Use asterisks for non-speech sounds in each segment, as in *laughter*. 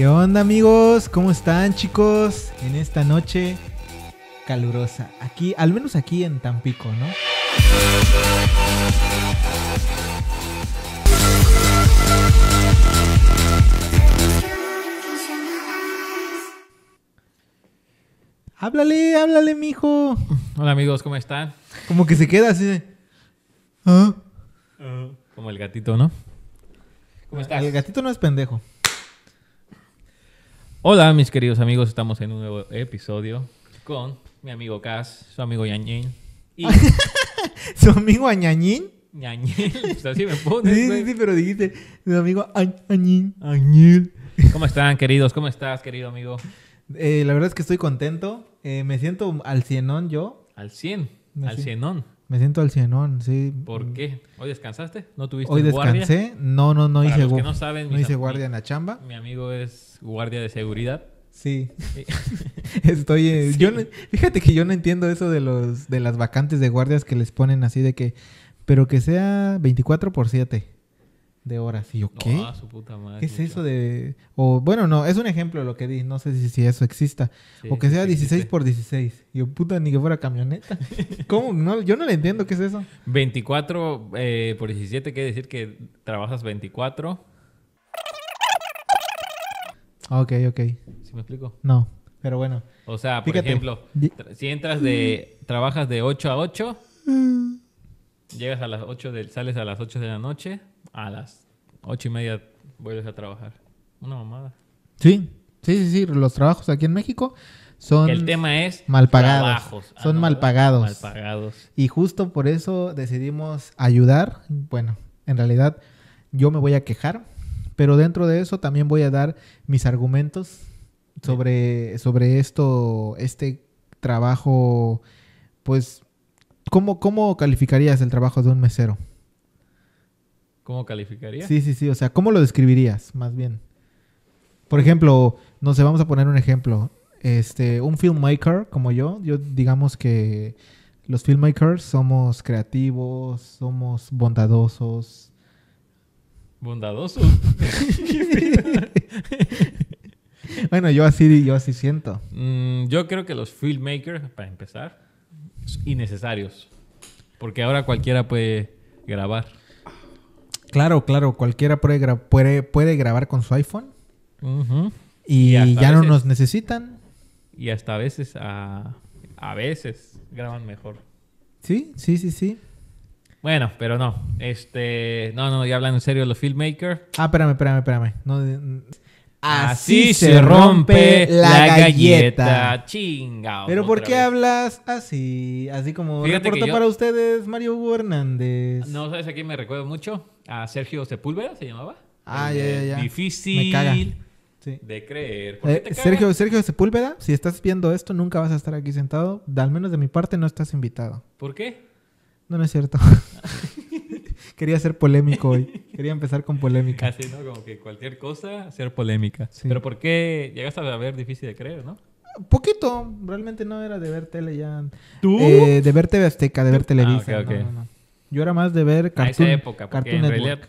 ¿Qué onda amigos? ¿Cómo están chicos? En esta noche calurosa. Aquí, al menos aquí en Tampico, ¿no? Háblale, háblale, mijo. Hola amigos, ¿cómo están? Como que se queda así de... ¿Ah? Ah. Como el gatito, ¿no? ¿Cómo ah, estás? El gatito no es pendejo. Hola, mis queridos amigos, estamos en un nuevo episodio con mi amigo Cas, su amigo Yañín. Y... *laughs* ¿Su amigo Añañín? Ñañín. *laughs* Pues, así me pones. Sí, sí, sí, pero dijiste, mi amigo Ñañín. Añil. ¿Cómo están, queridos? ¿Cómo estás, querido amigo? Eh, la verdad es que estoy contento. Eh, me siento al cienón yo. Al cien. Al cienón. Me siento al cienón, sí. ¿Por qué? ¿Hoy descansaste? ¿No tuviste Hoy descansé. No, no, no hice guardia. no, saben, hice guardia en la chamba. Mi amigo es guardia de seguridad. Sí. *laughs* Estoy. Eh, yo fíjate que yo no entiendo eso de los de las vacantes de guardias que les ponen así de que. Pero que sea 24 por 7 de horas. Y yo, ¿qué? No, su puta madre, ¿Qué es eso de...? O, bueno, no, es un ejemplo lo que di, no sé si, eso exista. o que sea 16 por 16. Y yo, puta, ni que fuera camioneta. *laughs* ¿Cómo? No, yo no le entiendo qué es eso. 24 eh, por 17 quiere decir que trabajas 24. Ok, ok. ¿Sí me explico? No, pero bueno. O sea, por ejemplo, si entras de... Trabajas de 8 a 8... Llegas a las 8 del, sales a las 8 de la noche, a las 8 y media vuelves a trabajar. Una mamada. Sí, sí, sí, sí. Los trabajos aquí en México son el tema es mal pagados. Ah, son mal pagados. Mal pagados. Y justo por eso decidimos ayudar. Bueno, en realidad yo me voy a quejar, pero dentro de eso también voy a dar mis argumentos sobre, sobre esto, este trabajo, pues ¿Cómo, calificarías el trabajo de un mesero? ¿Cómo calificaría? Sí, sí, sí. O sea, ¿cómo lo describirías más bien? Por ejemplo, no sé, vamos a poner un ejemplo. Este, un filmmaker como yo, yo digamos que los filmmakers somos creativos, somos bondadosos. ¿Bondadosos? *laughs* bueno, yo así, yo así siento. Mm, yo creo que los filmmakers, para empezar, innecesarios. Porque ahora cualquiera puede grabar. Claro, claro, cualquiera puede, puede, puede grabar con su iPhone. Y, ya no nos necesitan. Y hasta a veces, a, veces graban mejor. Sí, sí, sí, sí. Bueno, pero no. Este, no, no, ya hablan en serio de los filmmakers. Ah, espérame, espérame, espérame. No, Así, se rompe la galleta. Pero ¿por qué hablas así? Así como reportó para ustedes Mario Hugo Hernández. No sabes a quién me recuerdo mucho. A Sergio Sepúlveda se llamaba. Ah, ya, ya, Difícil. de creer. Eh, Sergio, Sergio Sepúlveda, si estás viendo esto, nunca vas a estar aquí sentado. Al menos de mi parte, no estás invitado. ¿Por qué? No, no es cierto. *laughs* Quería ser polémico hoy. *laughs* Quería empezar con polémica. Casi, ¿no? Como que cualquier cosa, ser polémica. Pero ¿por qué llegaste a ver difícil de creer, no? Poquito. Realmente no era de ver tele ya. ¿Tú? Eh, de ver TV Azteca, de ver ah, televisión. Yo era más de ver Cartoon, a esa época, Cartoon Network.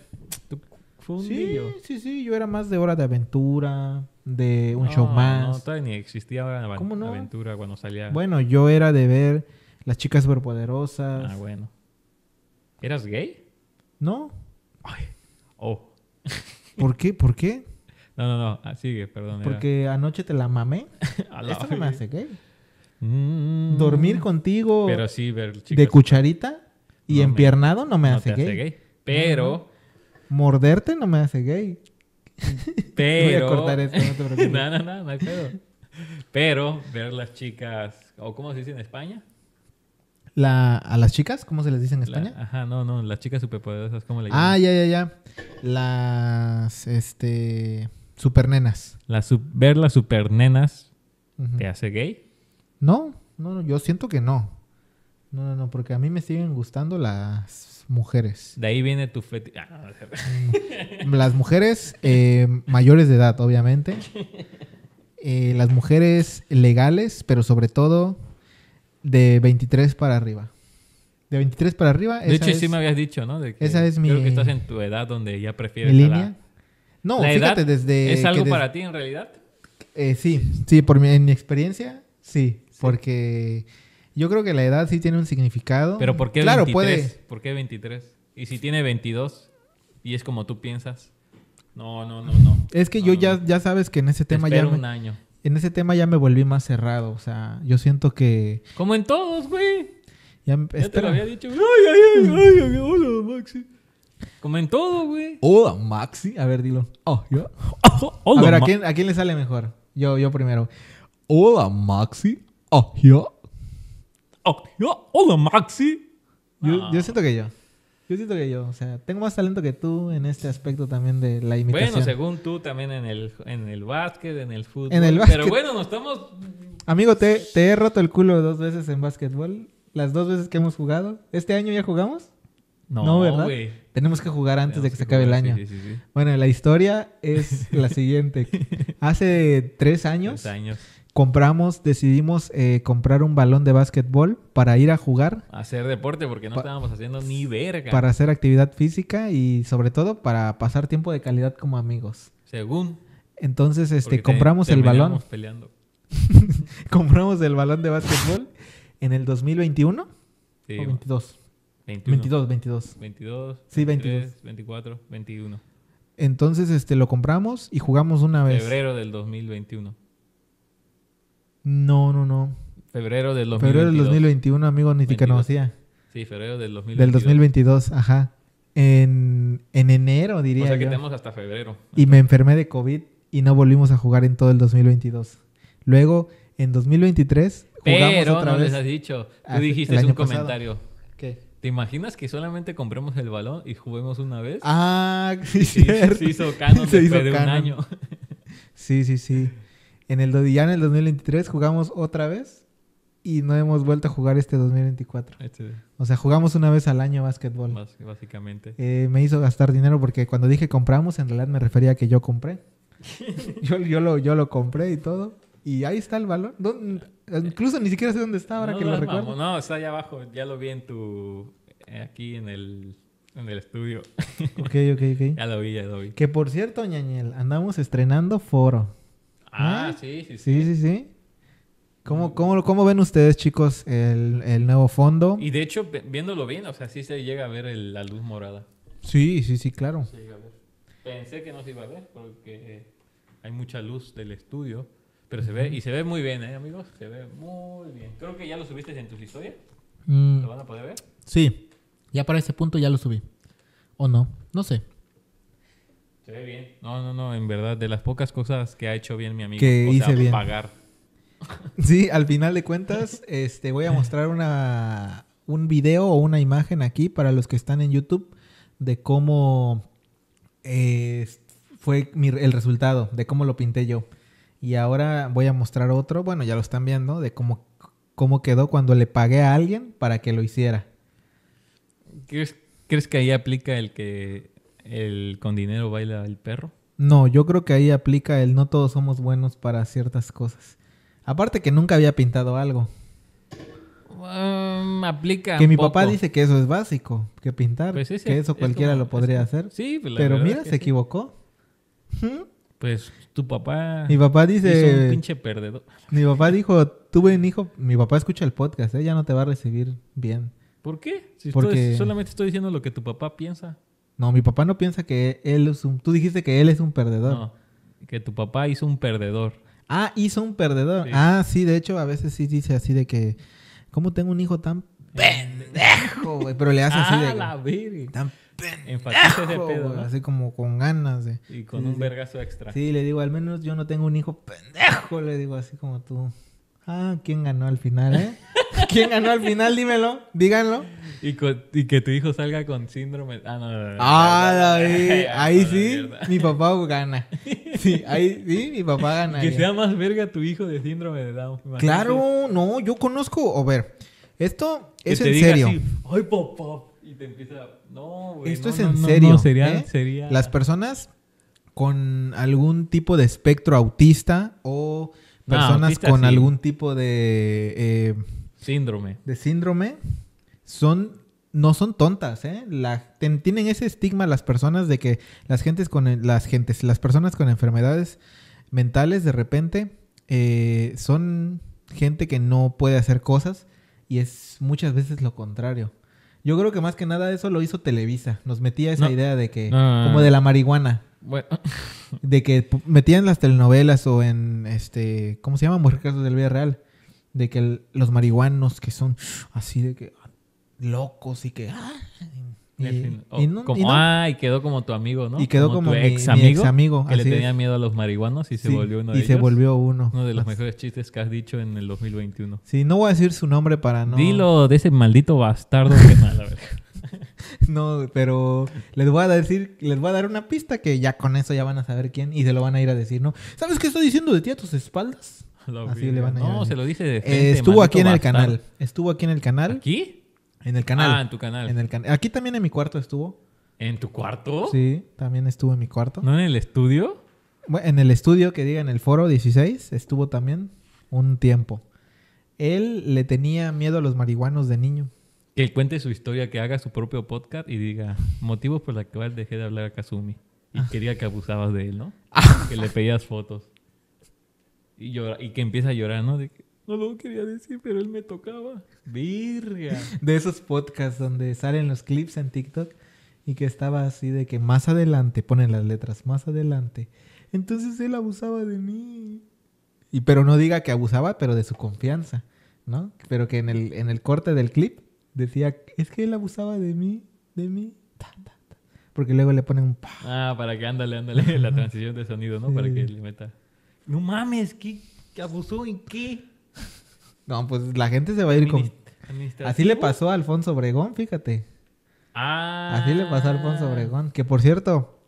sí, sí, sí. Yo era más de Hora de Aventura, de Un Show Más. No, todavía ni existía Hora de Aventura cuando salía. Bueno, yo era de ver Las Chicas Superpoderosas. Ah, bueno. ¿Eras gay? ¿No? Ay. Oh. *laughs* ¿Por qué? ¿Por qué? No, no, no. Ah, sigue, perdón. Porque anoche te la mamé. *laughs* Esto no me hace gay. Mm. Dormir contigo Pero sí, ver, chicas, de cucharita y empiernado no me hace, gay. Pero... Morderte no me hace gay. *laughs* Pero... Voy a cortar esto, no te preocupes. no, no, no, hay Pero ver las chicas, o cómo se dice en España, ¿A las chicas? ¿Cómo se les dice en España? ajá, no, no, las chicas superpoderosas, ¿cómo le ah, llaman? Ah, ya, ya, ya. Las, este, supernenas. ver las supernenas te hace gay. No, no, no, yo siento que no. No, no, no, porque a mí me siguen gustando las mujeres. De ahí viene tu feti... Ah, mm, las mujeres eh, mayores de edad, obviamente. *laughs* Eh, las mujeres legales, pero sobre todo de 23 para arriba. De 23 para arriba. De hecho, sí me habías dicho, ¿no? esa es mi. Creo que estás en tu edad donde ya prefieres. línea? no, edad desde. ¿Es algo para ti en realidad? Eh, sí, sí, por mi, en mi experiencia, sí, Porque yo creo que la edad sí tiene un significado. Pero ¿por qué 23? ¿Por qué 23? Y si tiene 22 y es como tú piensas. No, no, no, no. Es que yo ya, ya sabes que en ese tema ya. un año en ese tema ya me volví más cerrado. O sea, yo siento que. Como en todos, güey. Ya, te lo había dicho. Ay, ay, ay, ay, hola, Maxi. Como en todos, güey. Hola, oh, Maxi. A ver, dilo. Oh, yo. Oh, a ver, ¿a quién, ¿a quién, le sale mejor? Yo, yo primero. Hola, Maxi. Oh, yo. Oh, yo. Hola, Maxi. Yo, yo ah. siento que yo. Yo siento que yo, o sea, tengo más talento que tú en este aspecto también de la imitación. Bueno, según tú también en el, en el básquet, en el fútbol. En el básquet. Pero bueno, nos estamos... Amigo, te, he roto el culo dos veces en básquetbol. Las dos veces que hemos jugado. ¿Este año ya jugamos? No, no ¿verdad? Tenemos que jugar antes de que, se acabe el año. Bueno, la historia es la *laughs* siguiente. Hace tres años, tres años, compramos, decidimos eh, comprar un balón de básquetbol para ir a jugar. Hacer deporte, porque no estábamos haciendo ni verga. Para hacer actividad física y sobre todo para pasar tiempo de calidad como amigos. Según. Entonces, este, compramos el balón. peleando. *laughs* compramos el balón de básquetbol en el 2021. Sí, o 22. 21, 22, 22. 22. Sí, 22. 24, 21. Entonces, este, lo compramos y jugamos una vez. Febrero del 2021. No, no, no. Febrero del 2021. Febrero del 2021, amigo, ni te conocía. Sí, febrero del 2022. Del 2022, ajá. En, enero, diría. O sea que tenemos hasta febrero. Y me enfermé de COVID y no volvimos a jugar en todo el 2022. Luego, en 2023, Pero otra no vez. les has dicho. Tú dijiste un comentario. ¿Qué? ¿Te imaginas que solamente compremos el balón y juguemos una vez? Ah, *laughs* sí, sí. Se hizo canon se hizo de un año. Sí, sí, sí. En el, ya en el 2023 jugamos otra vez y no hemos vuelto a jugar este 2024. Este o sea, jugamos una vez al año básquetbol. básicamente. Eh, me hizo gastar dinero porque cuando dije compramos, en realidad me refería a que yo compré. *laughs* yo, yo, lo, yo lo compré y todo. Y ahí está el valor. Eh, incluso ni siquiera sé dónde está ahora que lo recuerdo. no, está allá abajo. Ya lo vi en tu... Eh, aquí en el, en el estudio. ok, ok, ok. *laughs* Ya lo vi, ya lo vi. Que por cierto, ñañel, andamos estrenando foro. Ah, ¿Eh? sí, sí, sí. Sí, sí, ¿Cómo, ah. cómo, cómo ven ustedes, chicos, el, el, nuevo fondo? Y de hecho, viéndolo bien, o sea, sí se llega a ver la luz morada. Sí, sí, sí, claro. Pensé que no se iba a ver porque hay mucha luz del estudio, pero se ve, y se ve muy bien, ¿eh, amigos? Se ve muy bien. Creo que ya lo subiste en tus historias. Mm. ¿Lo van a poder ver? Sí. Ya para ese punto ya lo subí. ¿O no? No sé. Se ve bien. No, no, no, en verdad, de las pocas cosas que ha hecho bien mi amigo. Que hice bien. pagar. *laughs* Sí, al final de cuentas, este, voy a mostrar una, un video o una imagen aquí para los que están en YouTube de cómo fue el resultado, de cómo lo pinté yo. Y ahora voy a mostrar otro, bueno, ya lo están viendo, de cómo, cómo quedó cuando le pagué a alguien para que lo hiciera. ¿Crees que ahí aplica el que el con dinero baila el perro? No, yo creo que ahí aplica el no todos somos buenos para ciertas cosas. Aparte que nunca había pintado algo. Um, aplica. Que mi papá dice que eso es básico, que pintar, pues que eso cualquiera lo podría hacer. Sí, pues pero, mira, se equivocó. Pues tu papá. Mi papá dice. Hizo pinche perdedor. Mi papá dijo, tuve un hijo. Mi papá escucha el podcast, ella ¿eh? no te va a recibir bien. ¿Por qué? Si Porque... solamente estoy diciendo lo que tu papá piensa. No, mi papá no piensa que él es un... Tú dijiste que él es un perdedor. No, que tu papá hizo un perdedor. Ah, hizo un perdedor. Ah, sí, de hecho a veces sí dice así de que... ¿Cómo tengo un hijo tan pendejo, güey? Pero le hace así de... ah, *laughs* la Tan pendejo, Así como con ganas. De, y con un vergazo extra. Sí, le digo, al menos yo no tengo un hijo pendejo, le digo así como tú. Ah, ¿quién ganó al final, eh? *laughs* ¿Quién ganó al final? Dímelo, díganlo. Y, que tu hijo salga con síndrome. Ah, no, no, no ahí sí, mi papá gana. Sí, ahí sí, mi papá *laughs* gana. Que sea más verga tu hijo de síndrome de Down. Claro, no, yo conozco. A ver, esto es en serio. Ay, papá. Y te empieza. No, güey. Esto es en serio. Sería, ¿eh? sería... Las personas con algún tipo de espectro autista o personas con algún tipo de... Eh, síndrome. De síndrome son... No son tontas, ¿eh? La, tienen ese estigma las personas de que las gentes con las gentes, las personas con enfermedades mentales de repente eh, son gente que no puede hacer cosas y es muchas veces lo contrario. Yo creo que más que nada eso lo hizo Televisa. Nos metía esa idea de que, como de la marihuana. Bueno. *laughs* de que metían las telenovelas o en este, ¿cómo se llama? Mujeres del Vida Real. De que los marihuanos que son así de que ah, locos y que. Ah, y, como, ah, y quedó como tu amigo, ¿no? Y quedó como, ex amigo. que le tenía miedo a los marihuanos y se volvió uno de ellos. se volvió uno. Uno de los mejores chistes que has dicho en el 2021. Sí, no voy a decir su nombre para no. Dilo de ese maldito bastardo que *laughs* verdad no, pero les voy a decir, les voy a dar una pista que ya con eso ya van a saber quién y se lo van a ir a decir, ¿no? ¿Sabes qué estoy diciendo de ti a tus espaldas? Así le van a no, se lo dice de eh, frente, Estuvo aquí en el canal. Estuvo aquí en el canal. ¿Aquí? En el canal. Ah, en tu canal. En el aquí también en mi cuarto estuvo. ¿En tu cuarto? Sí, también estuvo en mi cuarto. ¿No en el estudio? Bueno, en el estudio que diga en el foro 16 estuvo también un tiempo. Él le tenía miedo a los marihuanos de niño. Que cuente su historia, que haga su propio podcast y diga motivos por los cuales dejé de hablar a Kazumi. Y ah. quería que abusabas de él, ¿no? Ah. que le pedías fotos. Y, y que empieza a llorar, ¿no? no lo quería decir, pero él me tocaba. Virga. De esos podcasts donde salen los clips en TikTok y que estaba así de que más adelante, ponen las letras, más adelante. Entonces él abusaba de mí. Y pero no diga que abusaba, pero de su confianza, ¿no? Pero que en el, en el corte del clip decía, es que él abusaba de mí, de mí. Porque luego le ponen un... Pa. Ah, para que ándale, ándale, *laughs* la transición de sonido, ¿no? Para que le meta... No mames, ¿qué, ¿Qué abusó en qué? No, pues la gente se va a ir con... Así le pasó a Alfonso Obregón, fíjate. Ah. Así le pasó a Alfonso Obregón. Que por cierto,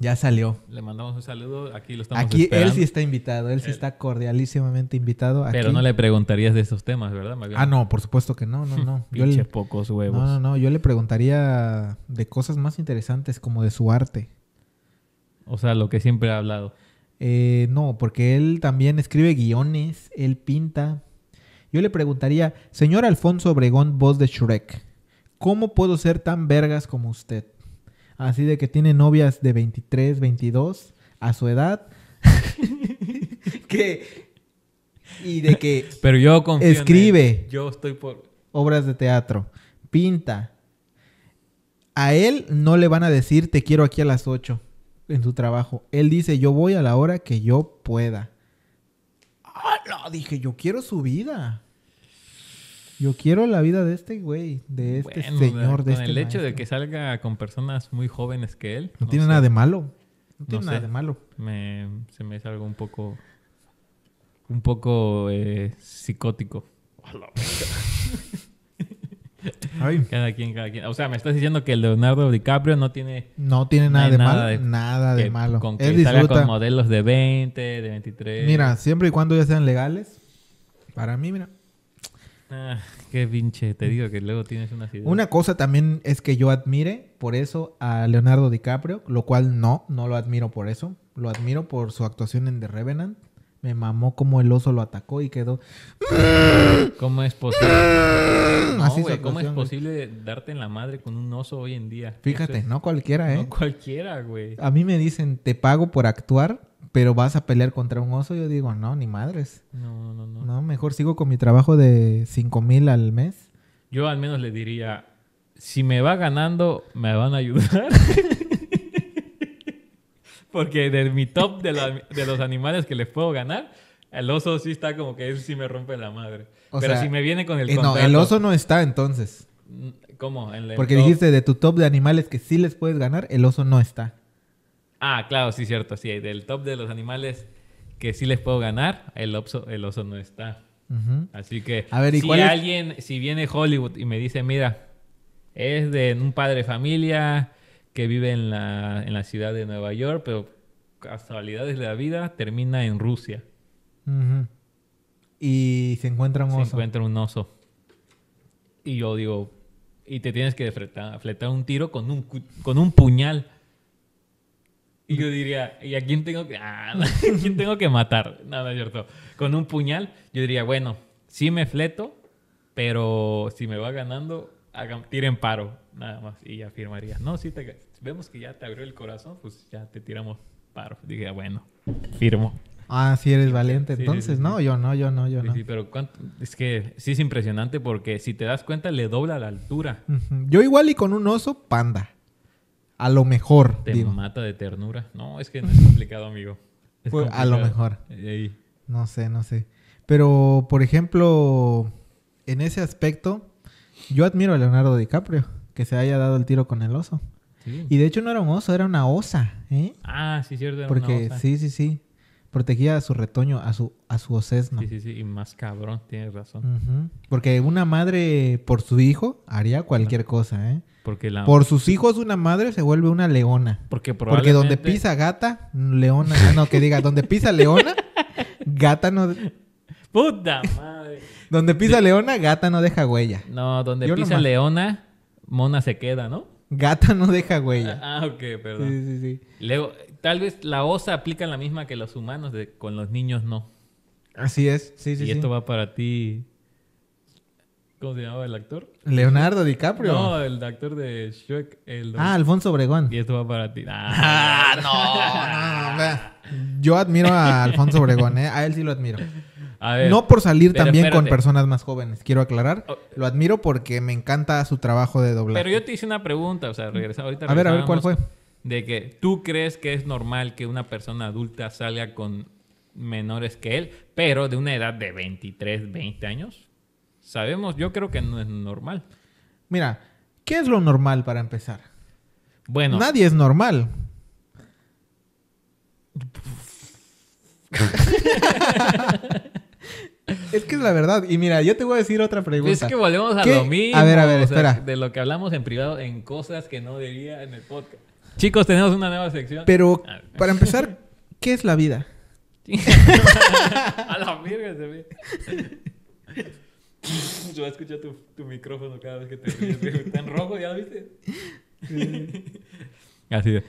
ya salió. Le mandamos un saludo. Aquí lo estamos Aquí él sí está invitado. Él, sí está cordialísimamente invitado. Pero no le preguntarías de esos temas, ¿verdad? Ah, no, por supuesto que no, no, no. *laughs* yo pocos huevos. No, no, no. Yo le preguntaría de cosas más interesantes, como de su arte. O sea, lo que siempre ha hablado. Eh, no, porque él también escribe guiones, él pinta. Yo le preguntaría, señor Alfonso Obregón, voz de Shrek, ¿cómo puedo ser tan vergas como usted? así de que tiene novias de 23, 22 a su edad. *laughs* y de que Pero yo escribe. Yo estoy por obras de teatro, pinta. A él no le van a decir te quiero aquí a las 8 en su trabajo. Él dice, "Yo voy a la hora que yo pueda." Ah, no, dije, "Yo quiero su vida." Yo quiero la vida de este güey, de este señor, de con este el hecho de que salga con personas muy jóvenes que él. No, tiene nada de malo. No, tiene nada de malo. Me, se me es algo un poco. Un poco eh, psicótico. Cada quien, cada quien. O sea, me estás diciendo que Leonardo DiCaprio no tiene. No tiene nada, de malo. nada de malo. Con que Él salga con modelos de 20, de 23. Mira, siempre y cuando ya sean legales. Para mí, mira. Ah, qué pinche, te digo que luego tienes una ideas. Una cosa también es que yo admire por eso a Leonardo DiCaprio, lo cual no, no lo admiro por eso. Lo admiro por su actuación en The Revenant. Me mamó como el oso lo atacó y quedó. ¿Cómo es posible? *laughs* Así ¿Cómo es posible darte en la madre con un oso hoy en día? Fíjate, no cualquiera, ¿eh? No cualquiera, güey. A mí me dicen, te pago por actuar pero vas a pelear contra un oso, yo digo, no, ni madres. No, no, no. No, mejor sigo con mi trabajo de 5 mil al mes. Yo al menos le diría, si me va ganando, me van a ayudar. *laughs* Porque de mi top de, los animales que les puedo ganar, el oso sí está como que él sí me rompe la madre. O pero si me viene con el eh, No, el oso no está entonces. ¿Cómo? Porque dijiste de tu top de animales que sí les puedes ganar, el oso no está. Ah, claro, sí, cierto. Sí, del top de los animales que sí les puedo ganar, el oso, el oso no está. Así que a ver, si alguien, si viene Hollywood y me dice, mira, es de un padre de familia que vive en la, ciudad de Nueva York, pero casualidades de la vida termina en Rusia. Y se encuentra un oso. Se encuentra un oso. Y yo digo, y te tienes que fletar, un tiro con un, con un puñal. Y yo diría, ¿y a quién tengo que, *laughs* ah, ¿quién tengo que matar? Nada, cierto. Con un puñal, yo diría, bueno, sí me fleto, pero si me va ganando, hagan, tiren paro, nada más. Y ya firmaría. No, si vemos que ya te abrió el corazón, pues ya te tiramos paro. Dije, ah, bueno, firmo. Ah, sí eres valiente, entonces, no, yo no, yo no, yo no. Sí, pero es que sí es impresionante porque si te das cuenta le dobla la altura. Yo igual y con un oso, panda. A lo mejor. Te mata de ternura. No, es que no es complicado, amigo. A lo mejor. No sé, no sé. Pero, por ejemplo, en ese aspecto, yo admiro a Leonardo DiCaprio, que se haya dado el tiro con el oso. Y de hecho no era un oso, era una osa, ¿eh? Ah, sí, cierto, era Porque, una osa. sí, sí, sí. Protegía a su retoño, a su, a su Sí, sí, sí. Y más cabrón, tienes razón. Porque una madre por su hijo haría cualquier cosa, ¿eh? Por sus hijos una madre se vuelve una leona. Porque Porque donde pisa gata, leona... Ah, no, que diga, donde pisa leona, *laughs* gata no... Puta madre. donde pisa leona, gata no deja huella. No, donde pisa leona, mona se queda, ¿no? Gata no deja huella. Ah, ah ok, perdón. Sí, sí, sí. tal vez la osa aplica la misma que los humanos, con los niños no. Así es, sí, sí. Y esto va para ti, ¿Cómo se llamaba el actor? Leonardo DiCaprio. No, el actor de Shrek. El ah, Alfonso Obregón. Y esto va para ti. *laughs* Ah, no, Yo admiro a Alfonso Obregón, ¿eh? A él sí lo admiro. no por salir también con personas más jóvenes, quiero aclarar. Oh. Lo admiro porque me encanta su trabajo de doblaje. Pero yo te hice una pregunta, o sea, regresa ahorita. A ver, a ver, ¿cuál fue? De que tú crees que es normal que una persona adulta salga con menores que él, pero de una edad de 23, 20 años. Sabemos, yo creo que no es normal. Mira, ¿qué es lo normal para empezar? Bueno. Nadie es normal. *laughs* es que es la verdad. Y mira, yo te voy a decir otra pregunta. Es que volvemos a lo mismo. A ver, a ver, espera. de lo que hablamos en privado en cosas que no debía en el podcast. Chicos, tenemos una nueva sección. Pero, para empezar, ¿qué es la vida? *laughs* a la mierda se ve. *laughs* Yo voy a escuchar tu, micrófono cada vez que te ríes, Está *laughs* Tan rojo, ¿ya viste? Así de.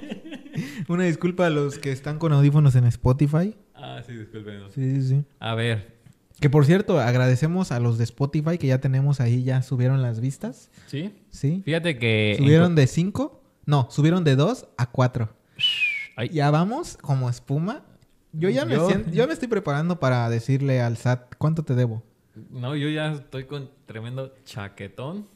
*laughs* Una disculpa a los que están con audífonos en Spotify. Ah, sí, disculpen. Sí, sí, sí. A ver. Que por cierto, agradecemos a los de Spotify que ya tenemos ahí, ya subieron las vistas. Sí. Sí. Fíjate que. Subieron de 5. No, subieron de 2 a 4. Ya vamos como espuma yo ya me, estoy preparando para decirle al SAT cuánto te debo. No, yo ya estoy con tremendo chaquetón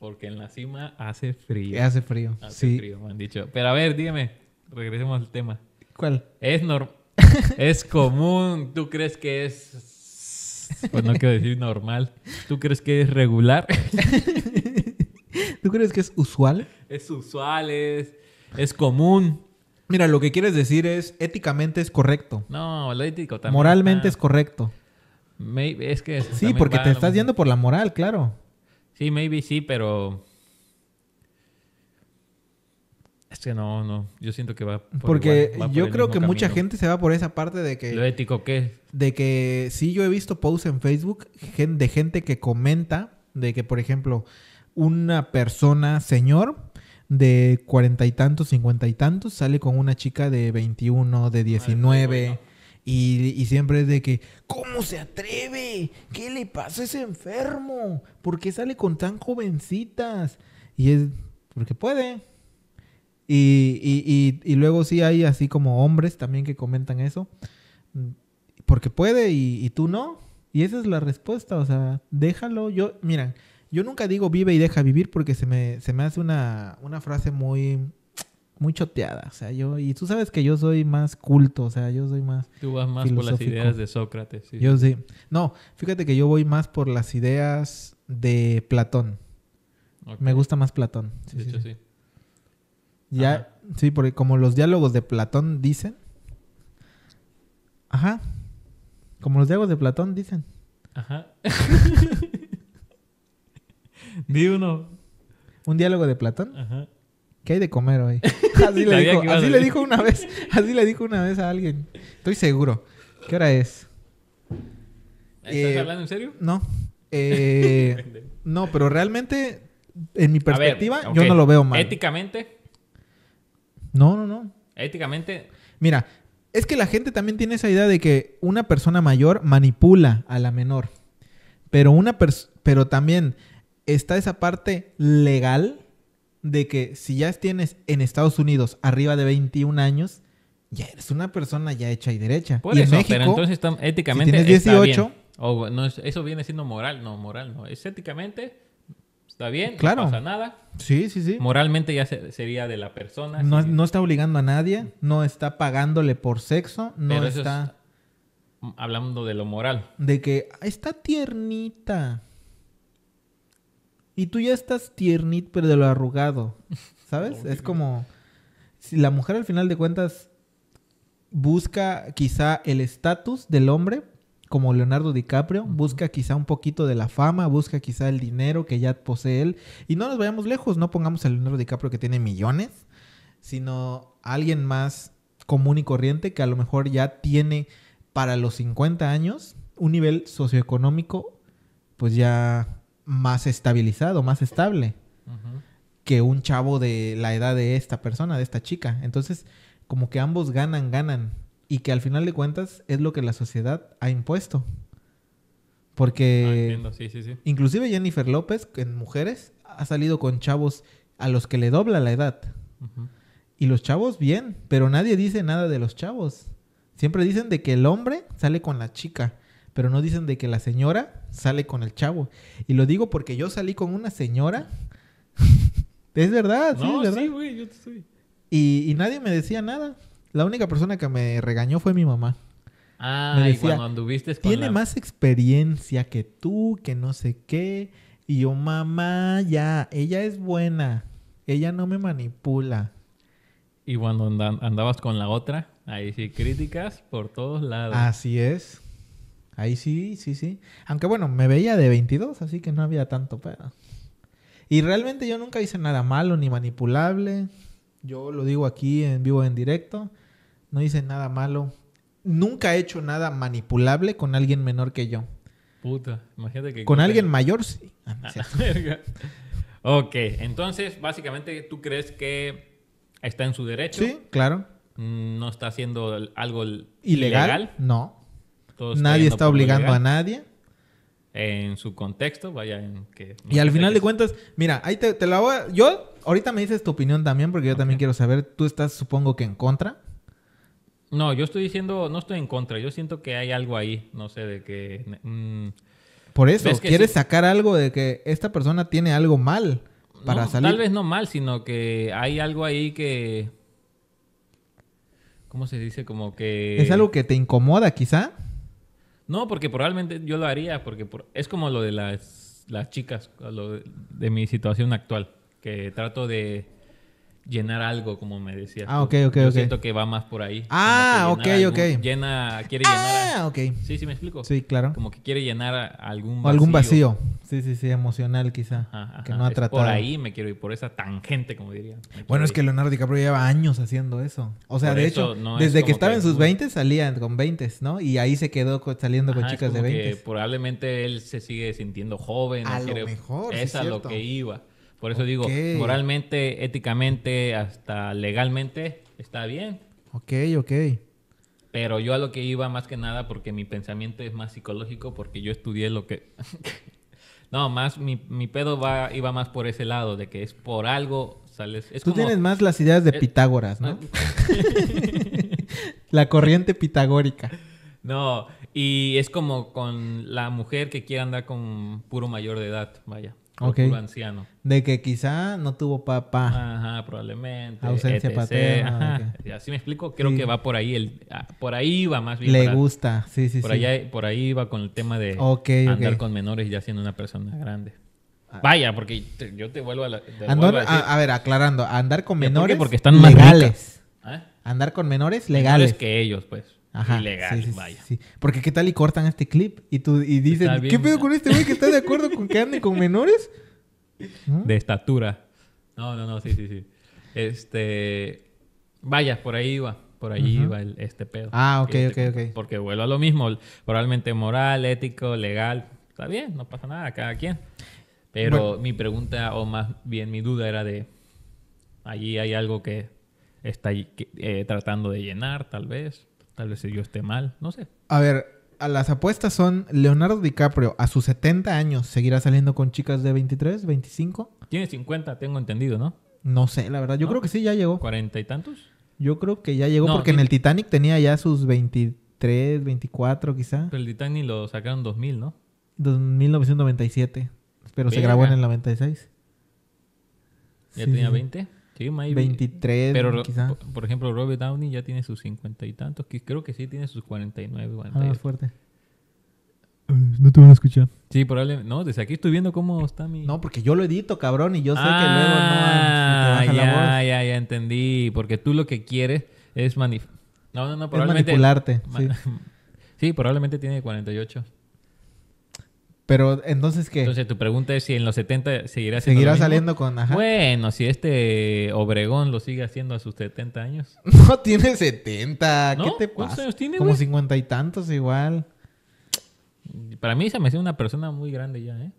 porque en la cima hace frío. Hace frío. Hace frío, me han dicho. Pero a ver, dígame, regresemos al tema. ¿Cuál? Es normal. *laughs* es común, ¿tú crees que es pues no quiero decir normal. ¿Tú crees que es regular? *laughs* ¿Tú crees que es usual? Es usual, es, es común. Mira, lo que quieres decir es éticamente es correcto. No, lo ético también. Moralmente es correcto. Maybe, es que sí, porque te estás yendo por la moral, claro. Sí, maybe sí, pero es que no, no. Yo siento que va por Porque yo creo que mucha gente se va por esa parte de que. ¿Lo ético qué? De que sí, yo he visto posts en Facebook de gente que comenta de que, por ejemplo, una persona, señor, de cuarenta y tantos, cincuenta y tantos, sale con una chica de 21, de 19. Ah, y, y, siempre es de que, ¿cómo se atreve? ¿Qué le pasa a ese enfermo? ¿Por qué sale con tan jovencitas? Y es porque puede. Y, y luego sí hay así como hombres también que comentan eso. Porque puede y, tú no. Y esa es la respuesta. O sea, déjalo. Yo, miran, yo nunca digo vive y deja vivir porque se me, hace una, frase muy, muy choteada. O sea, yo, y tú sabes que yo soy más culto, o sea, yo soy más. Tú vas más por las ideas de Sócrates. Yo sí. No, fíjate que yo voy más por las ideas de Platón. Me gusta más Platón. Sí, de sí, hecho, sí. Ya, sí, porque como los diálogos de Platón dicen. Ajá. Como los diálogos de Platón dicen. Ajá. *laughs* Di uno. Un diálogo de Platón. Ajá. ¿Qué hay de comer hoy? *laughs* Así, le dijo, una vez. Así le dijo una vez a alguien. Estoy seguro. ¿Qué hora es? ¿Estás eh, hablando en serio? No. Eh, *laughs* no, pero realmente, en mi perspectiva, yo no lo veo mal. ¿Éticamente? No, no, no. ¿Éticamente? Mira, es que la gente también tiene esa idea de que una persona mayor manipula a la menor. Pero una pero también está esa parte legal de que si ya tienes en Estados Unidos arriba de 21 años, ya eres una persona ya hecha y derecha. y en México, pero entonces éticamente si tienes 18, O, no, eso viene siendo moral, no, moral no. Es éticamente, está bien, claro. no pasa nada. Sí, sí, sí. Moralmente ya sería de la persona. No, está obligando a nadie, no está pagándole por sexo, no está... hablando de lo moral. De que está tiernita. Y tú ya estás tiernit, pero de lo arrugado. ¿Sabes? es como. Si la mujer al final de cuentas busca quizá el estatus del hombre, como Leonardo DiCaprio, busca quizá un poquito de la fama, busca quizá el dinero que ya posee él. Y no nos vayamos lejos, no pongamos a Leonardo DiCaprio que tiene millones, sino alguien más común y corriente que a lo mejor ya tiene para los 50 años un nivel socioeconómico pues ya más estabilizado, más estable que un chavo de la edad de esta persona, de esta chica. Entonces, como que ambos ganan, ganan. Y que al final de cuentas es lo que la sociedad ha impuesto. Porque ah, inclusive Jennifer López, en mujeres, ha salido con chavos a los que le dobla la edad. Y los chavos bien, pero nadie dice nada de los chavos. Siempre dicen de que el hombre sale con la chica pero no dicen de que la señora sale con el chavo. Y lo digo porque yo salí con una señora. *laughs* es verdad, sí, es verdad. güey, yo estoy. Y, nadie me decía nada. La única persona que me regañó fue mi mamá. Ah, y cuando anduviste Tiene más experiencia que tú, que no sé qué. Y yo, mamá, ya, ella es buena. Ella no me manipula. Y cuando andabas con la otra, ahí sí, críticas por todos lados. Así es. Ahí sí, sí, sí. Aunque bueno, me veía de 22, así que no había tanto pedo. Y realmente yo nunca hice nada malo ni manipulable. Yo lo digo aquí en vivo, en directo. No hice nada malo. Nunca he hecho nada manipulable con alguien menor que yo. Puta, imagínate que... Con alguien mayor, sí. *laughs* Ah, ok, entonces básicamente tú crees que está en su derecho. Sí, claro. Mm, no está haciendo algo ilegal. No nadie está obligando a nadie. En su contexto, vaya que... Y al final de cuentas, mira, ahí te, la voy Yo, ahorita me dices tu opinión también, porque yo también quiero saber, tú estás supongo que en contra. No, yo estoy diciendo, no estoy en contra, yo siento que hay algo ahí, no sé, de que... Mm, por eso, quieres sacar algo de que esta persona tiene algo mal para salir. Tal vez no mal, sino que hay algo ahí que... ¿Cómo se dice? Como que... Es algo que te incomoda quizá. No, porque probablemente yo lo haría, porque por... es como lo de las, las chicas, lo de mi situación actual, que trato de llenar algo, como me decías. Ah, ok, ok, Yo siento que va más por ahí. Ah, ok, ok. Llena, quiere llenar. Ah, ok. Sí, sí, me explico. Sí, claro. Como que quiere llenar algún vacío. algún vacío. Sí, sí, sí, emocional quizá. que no ha tratado. Por ahí me quiero ir, por esa tangente, como diría. Bueno, es que Leonardo DiCaprio lleva años haciendo eso. O sea, de hecho, desde que estaba en sus 20 salía con 20, ¿no? Y ahí se quedó saliendo con chicas de 20. Que probablemente él se sigue sintiendo joven. A lo mejor. Esa sí, es lo que iba. Por eso digo, moralmente, éticamente, hasta legalmente, está bien. Ok, ok. Pero yo a lo que iba más que nada, porque mi pensamiento es más psicológico, porque yo estudié lo que... *laughs* no, más mi, pedo va, iba más por ese lado, de que es por algo, sales... Tú tienes más las ideas de eh, Pitágoras, ¿no? *laughs* la corriente pitagórica. No, y es como con la mujer que quiere andar con puro mayor de edad, vaya. De que quizá no tuvo papá. Ajá, probablemente. Ausencia paterna. Así me explico, creo que va por ahí el por ahí va más bien. Le gusta, sí, sí, por sí. Allá, por ahí va con el tema de andar con menores ya siendo una persona grande. Ah. Vaya, porque yo te vuelvo a, la, ah, a, ver, aclarando, andar con menores porque están legales. Más ¿Eh? Andar con menores legales. Menores que ellos, pues ilegal, vaya. Porque qué tal y cortan este clip y tú y dicen, ¿qué pedo con este güey que está de acuerdo con que ande con menores? De estatura. No, no, no, sí, sí, sí. Este, vaya, por ahí iba, por ahí iba este pedo. Ah, ok, ok, ok. Porque vuelvo a lo mismo, probablemente moral, ético, legal, está bien, no pasa nada, cada quien. Pero mi pregunta, o más bien mi duda era de, allí hay algo que está eh, tratando de llenar, tal vez. Tal vez yo esté mal, no sé. A ver, a las apuestas son Leonardo DiCaprio a sus 70 años seguirá saliendo con chicas de 23, 25. Tiene 50, tengo entendido, ¿no? No sé, la verdad. Yo creo que sí, ya llegó. ¿40 y tantos? Yo creo que ya llegó porque en el Titanic tenía ya sus 23, 24 quizá. Pero el Titanic lo sacaron 2000, ¿no? 1997. Pero se grabó en el 96. ¿Ya tenía 20? 23, pero, Por ejemplo, Robert Downey ya tiene sus cincuenta y tantos. Que creo que sí tiene sus 49, Ah, fuerte. Eh, no te van a escuchar. Sí, probablemente. No, desde aquí estoy viendo cómo está mi. No, porque yo lo edito, cabrón, y yo sé que luego no. Ah, ya, ya, ya entendí. Porque tú lo que quieres es manif... No, no, no, probablemente. Es manipularte. Sí. *laughs* sí. probablemente tiene 48. Pero entonces qué? Entonces tu pregunta es si en los 70 seguirá seguirá saliendo con Bueno, si este Obregón lo sigue haciendo a sus 70 años. *laughs* No tiene 70, ¿qué te pasa? años tiene? Como cincuenta y tantos igual. Para mí se me hace una persona muy grande ya, ¿eh?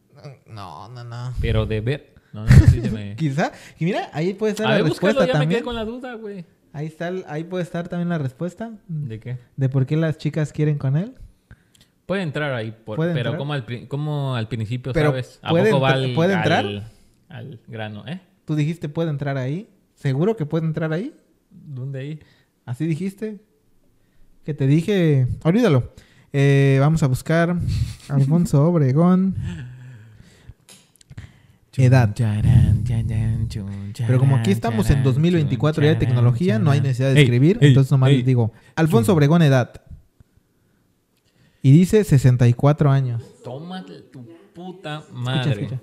No, no, no. Pero de ver, no, *laughs* Quizá. Y mira, ahí puede estar la respuesta ya me quedé con la duda, güey. Ahí está, ahí puede estar también la respuesta. ¿De qué? De por qué las chicas quieren con él. Puede entrar ahí, pero Como, al, al principio, ¿sabes? ¿A puede, entrar? Al, grano, eh? Tú dijiste puede entrar ahí. ¿Seguro que puede entrar ahí? ¿Dónde ahí? Así dijiste. Que te dije. Olvídalo. Eh, vamos a buscar *laughs* Alfonso Obregón. Edad. Pero como aquí estamos en 2024 y hay tecnología, no hay necesidad de escribir. entonces nomás digo, Alfonso Obregón, edad. Y dice 64 años. Toma tu puta madre.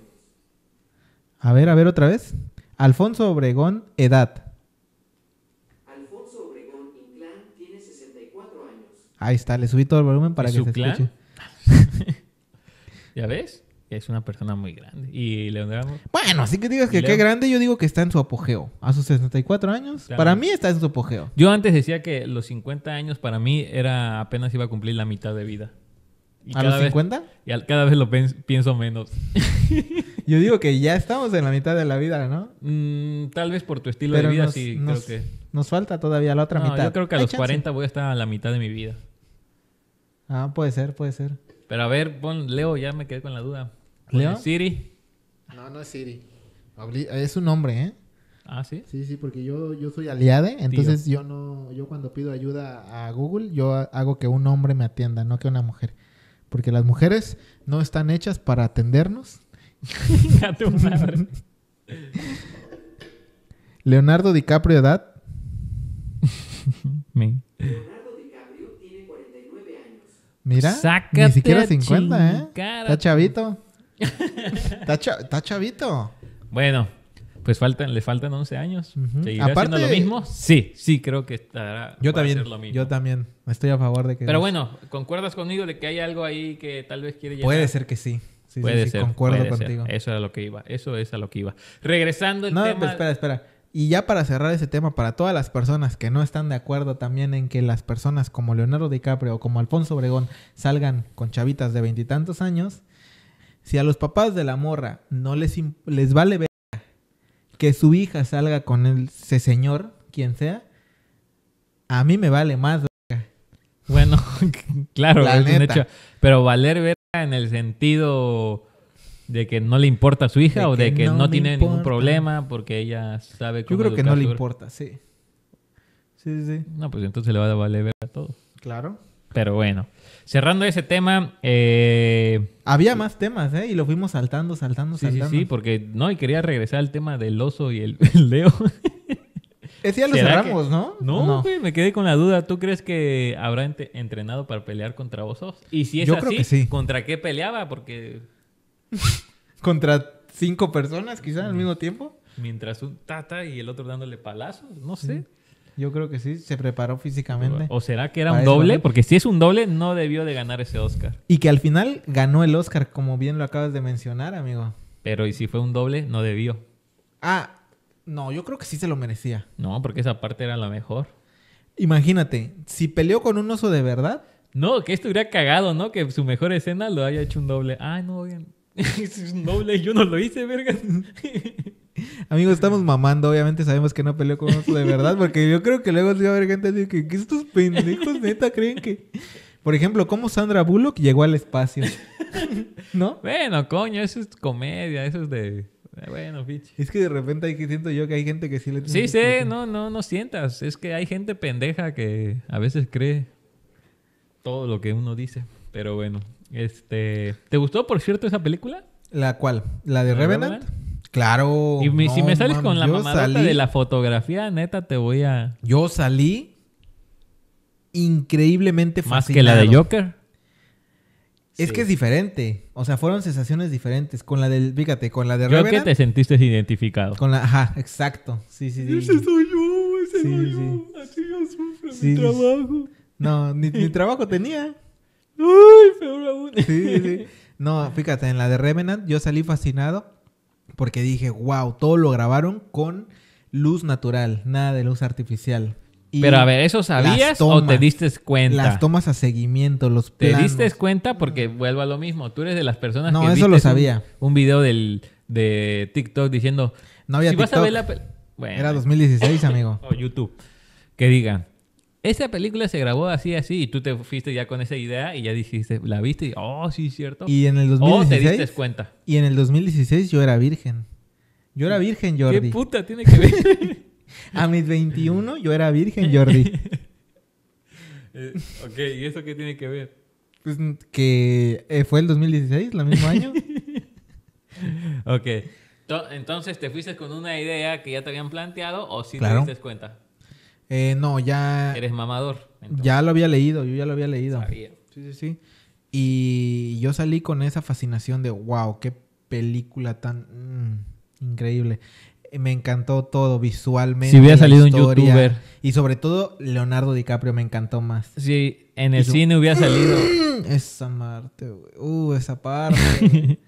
A ver, a ver otra vez. Alfonso Obregón, edad. Alfonso Obregón Inclán tiene 64 años. Ahí está, le subí todo el volumen para que se escuche. *laughs* ¿Ya ves? es una persona muy grande. Y Leonardo... Bueno, así que digas que qué grande, yo digo que está en su apogeo. A sus 64 años, para mí está en su apogeo. Yo antes decía que los 50 años para mí era apenas iba a cumplir la mitad de vida. ¿A los 50? y cada vez lo pienso menos. *laughs* yo digo que ya estamos en la mitad de la vida, ¿no? Mm, tal vez por tu estilo de vida sí, creo que... Nos falta todavía la otra mitad. Yo creo que a los 40 voy a estar a la mitad de mi vida. Ah, puede ser, puede ser. Pero a ver, pon, Leo, ya me quedé con la duda. ¿Leo? Siri. No, no es Siri. Es un hombre ¿eh? Ah, sí. Sí, sí, porque yo, soy aliade, entonces yo no, yo cuando pido ayuda a Google, yo hago que un hombre me atienda, no que una mujer. Porque las mujeres no están hechas para atendernos. *laughs* Leonardo DiCaprio, edad. *laughs* Leonardo DiCaprio tiene 49 años. Mira, ni siquiera 50, ¿eh? Está chavito. *laughs* ¿Está, chavito? Bueno, pues faltan, le faltan 11 años. haciendo lo mismo? Sí, sí, creo que estará. Yo también. Yo también. Estoy a favor de que. Pero bueno, ¿concuerdas conmigo de que hay algo ahí que tal vez quiere llegar? Puede ser que sí. Sí, puede ser, sí, contigo. Eso era lo que iba. Eso es a lo que iba. Regresando el tema. No, pues, espera, espera. Y ya para cerrar ese tema, para todas las personas que no están de acuerdo también en que las personas como Leonardo DiCaprio o como Alfonso Obregón salgan con chavitas de veintitantos años, si a los papás de la morra no les, les vale ver que su hija salga con ese señor, quien sea, a mí me vale más. Verga. Bueno, *laughs* claro, Pero valer ver en el sentido de que no le importa a su hija o de que, no, tiene ningún problema porque ella sabe cómo Yo creo que no le importa, sí. Sí, sí. No, pues entonces le va a valer verga todo. Claro. Pero bueno. Cerrando ese tema. Eh, Había más temas, ¿eh? Y lo fuimos saltando, saltando, saltando. Sí, sí, porque no, y quería regresar al tema del oso y el, *laughs* Leo. Ese ya lo cerramos, ¿no? No, me quedé con la duda. ¿Tú crees que habrá entrenado para pelear contra osos? Y si es Yo así, creo que sí. ¿contra qué peleaba? Porque. *laughs* ¿Contra cinco personas quizás al mismo tiempo? Mientras un tata y el otro dándole palazos, no sé. Yo creo que sí, se preparó físicamente. ¿O será que era un doble? Porque si es un doble, no debió de ganar ese Oscar. Y que al final ganó el Oscar, como bien lo acabas de mencionar, amigo. Pero y si fue un doble, no debió. Ah, no, yo creo que sí se lo merecía. No, porque esa parte era la mejor. Imagínate, si peleó con un oso de verdad. No, que esto hubiera cagado, ¿no? Que su mejor escena lo haya hecho un doble. Ah, no, bien. Es *laughs* Noble, yo no lo hice, verga. *laughs* Amigos, estamos mamando. Obviamente sabemos que no peleó con nosotros de verdad, porque yo creo que luego sí va a haber gente que, estos pendejos neta creen que. Por ejemplo, ¿cómo Sandra Bullock llegó al espacio? ¿No? Bueno, coño, eso es comedia, eso es de. Eh, bueno, bitch. Es que de repente hay que siento yo que hay gente que sí le tiene Sí, sí, no, no, no sientas. Es que hay gente pendeja que a veces cree todo lo que uno dice. Pero bueno, este, ¿te gustó, por cierto, esa película? ¿La cual? ¿La de Revenant? Claro. Y si me sales con la mamada de la fotografía, neta, te voy a. Yo salí increíblemente fascinado. Más que la de Joker. Es que es diferente. O sea, fueron sensaciones diferentes. Con la del, fíjate, con la de Creo que te sentiste identificado. Con la, ajá, exacto. Sí, sí, sí. Ese soy yo, ese soy yo. Así yo sufro mi trabajo. No, ni trabajo tenía. Uy, Sí, sí, *laughs* No, fíjate, en la de Revenant yo salí fascinado porque dije, wow, todo lo grabaron con luz natural, nada de luz artificial. Pero a ver, ¿eso sabías o te diste cuenta? Las tomas a seguimiento, los planos. ¿Te diste cuenta? Porque vuelvo a lo mismo. Tú eres de las personas no, que. No, eso lo sabía. Un, video de TikTok diciendo. No había si TikTok. Era 2016, amigo. *laughs* o YouTube. Que digan esa película se grabó así, así, y tú te fuiste ya con esa idea y ya dijiste, la viste y, oh, sí, cierto. Y en el 2016. te diste cuenta. Y en el 2016 yo era virgen. Yo era virgen, Jordi. ¿Qué puta tiene que ver? *laughs* A mis 21 yo era virgen, Jordi. *laughs* Eh, ok, ¿y eso qué tiene que ver? Pues que eh, fue el 2016, el mismo año. *laughs* ok. Entonces, ¿te fuiste con una idea que ya te habían planteado o sí te diste cuenta? Eh, no, ya. Eres mamador. Ya lo había leído, yo ya lo había leído. Sí, sí, sí. Y yo salí con esa fascinación de, wow, qué película tan mm, increíble. Eh, me encantó todo visualmente. Si hubiera salido un youtuber. Y sobre todo Leonardo DiCaprio me encantó más. Sí, en el cine hubiera ¡Mmm! salido. Esa Marte, Uh, esa parte. *laughs*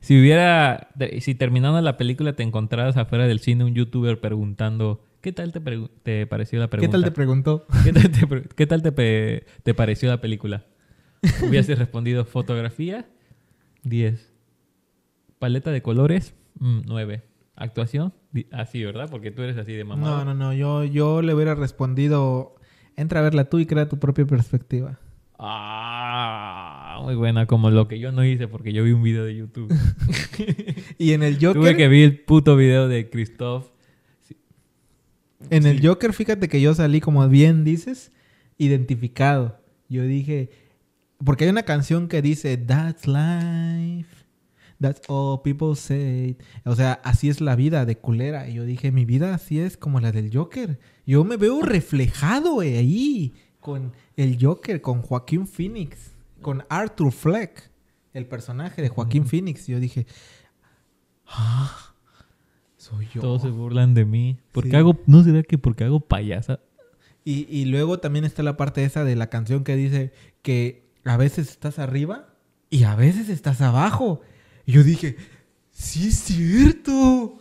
si hubiera. Si terminando la película te encontraras afuera del cine un youtuber preguntando ¿Qué tal te, pareció la pregunta? ¿Qué tal te preguntó? *laughs* ¿Qué tal te, pareció la película? Hubiese *laughs* respondido fotografía, 10. Paleta de colores, 9. Mm, Actuación, así, ¿verdad? Porque tú eres así de mamá. No, no, no. Yo, yo le hubiera respondido, entra a verla tú y crea tu propia perspectiva. Ah, muy buena, como lo que yo no hice porque yo vi un video de YouTube. *laughs* y en el Joker... Tuve que ver el puto video de Christoph en el Joker, fíjate que yo salí, como bien dices, identificado. Yo dije, porque hay una canción que dice, That's life. That's all people say. O sea, así es la vida de culera. Y yo dije, mi vida así es como la del Joker. Yo me veo reflejado ahí con el Joker, con Joaquín Phoenix, con Arthur Fleck, el personaje de Joaquín Phoenix. Y yo dije, ah yo. Todos se burlan de mí. Porque hago, no será que porque hago payasa. Y, luego también está la parte esa de la canción que dice que a veces estás arriba y a veces estás abajo. yo dije, sí es cierto.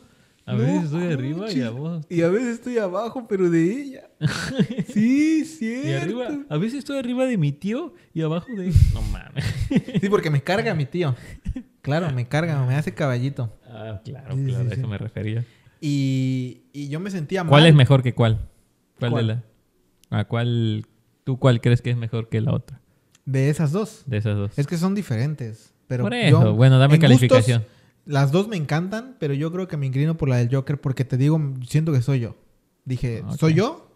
A veces estoy arriba y, y a veces estoy abajo, pero de ella. *laughs* sí, cierto. a veces estoy arriba de mi tío y abajo de... No mames. sí, porque me carga mi tío. *laughs* Claro, me carga, me hace caballito. Ah, claro, claro, a eso me refería. Y, yo me sentía mal. ¿Cuál es mejor que cuál? ¿Cuál, de la? ¿A ah, cuál tú cuál crees que es mejor que la otra? De esas dos. De esas dos. Es que son diferentes, pero bueno, dame calificación. las dos me encantan, pero yo creo que me inclino por la del Joker porque te digo, siento que soy yo. Dije, ah, soy yo,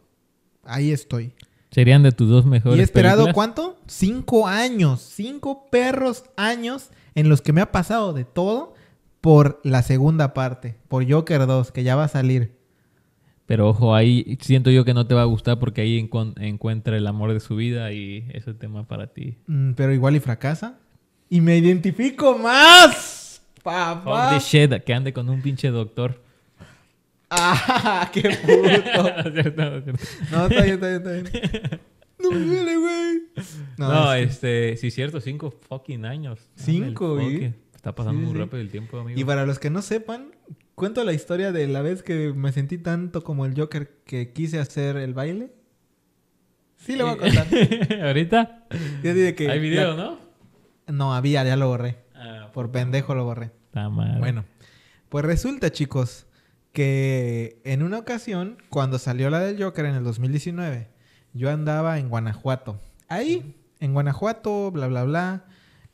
ahí estoy. Serían de tus dos mejores. ¿Y he esperado cuánto? Cinco años, cinco perros años en los que me ha pasado de todo por la segunda parte, por Joker 2, que ya va a salir. Pero ojo, ahí siento yo que no te va a gustar porque ahí encuentra el amor de su vida y es el tema para ti. Mm, pero igual y fracasa. Y me identifico más. Papá. Shit, que ande con un pinche doctor. *laughs* ¡Ah! ¡Qué puto! *laughs* no, está bien, está bien, está bien. No me duele, güey. No, este, sí, cierto, cinco fucking años. Cinco, ah, güey. Está pasando muy rápido el tiempo, amigo. Y para los que no sepan, cuento la historia de la vez que me sentí tanto como el Joker que quise hacer el baile. Sí, le voy a eh, contar. *laughs* ¿Ahorita? Ya dije que Hay video, ¿no? No, había, ya lo borré. Ah, Por pendejo lo borré. Está mal. Bueno, pues resulta, chicos, que en una ocasión, cuando salió la del Joker en el 2019, yo andaba en Guanajuato. Ahí, en Guanajuato, bla, bla, bla.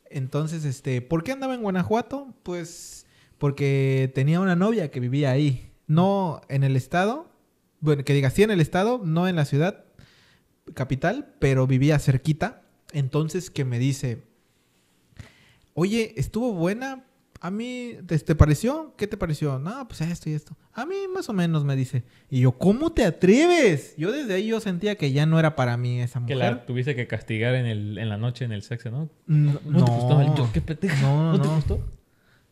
Entonces, este, ¿por qué andaba en Guanajuato? Pues porque tenía una novia que vivía ahí, no en el estado, bueno, que diga sí en el estado, no en la ciudad capital, pero vivía cerquita. Entonces que me dice, oye, estuvo buena, a mí, ¿te, pareció? ¿Qué te pareció? No, pues esto y esto. A mí más o menos me dice. Y yo, ¿cómo te atreves? Yo desde ahí yo sentía que ya no era para mí esa mujer. Que la tuviste que castigar en, el, en la noche en el sexo, ¿no? No. Mm, ¿No, te gustó el Joker? No, no. ¿No te gustó? Ah,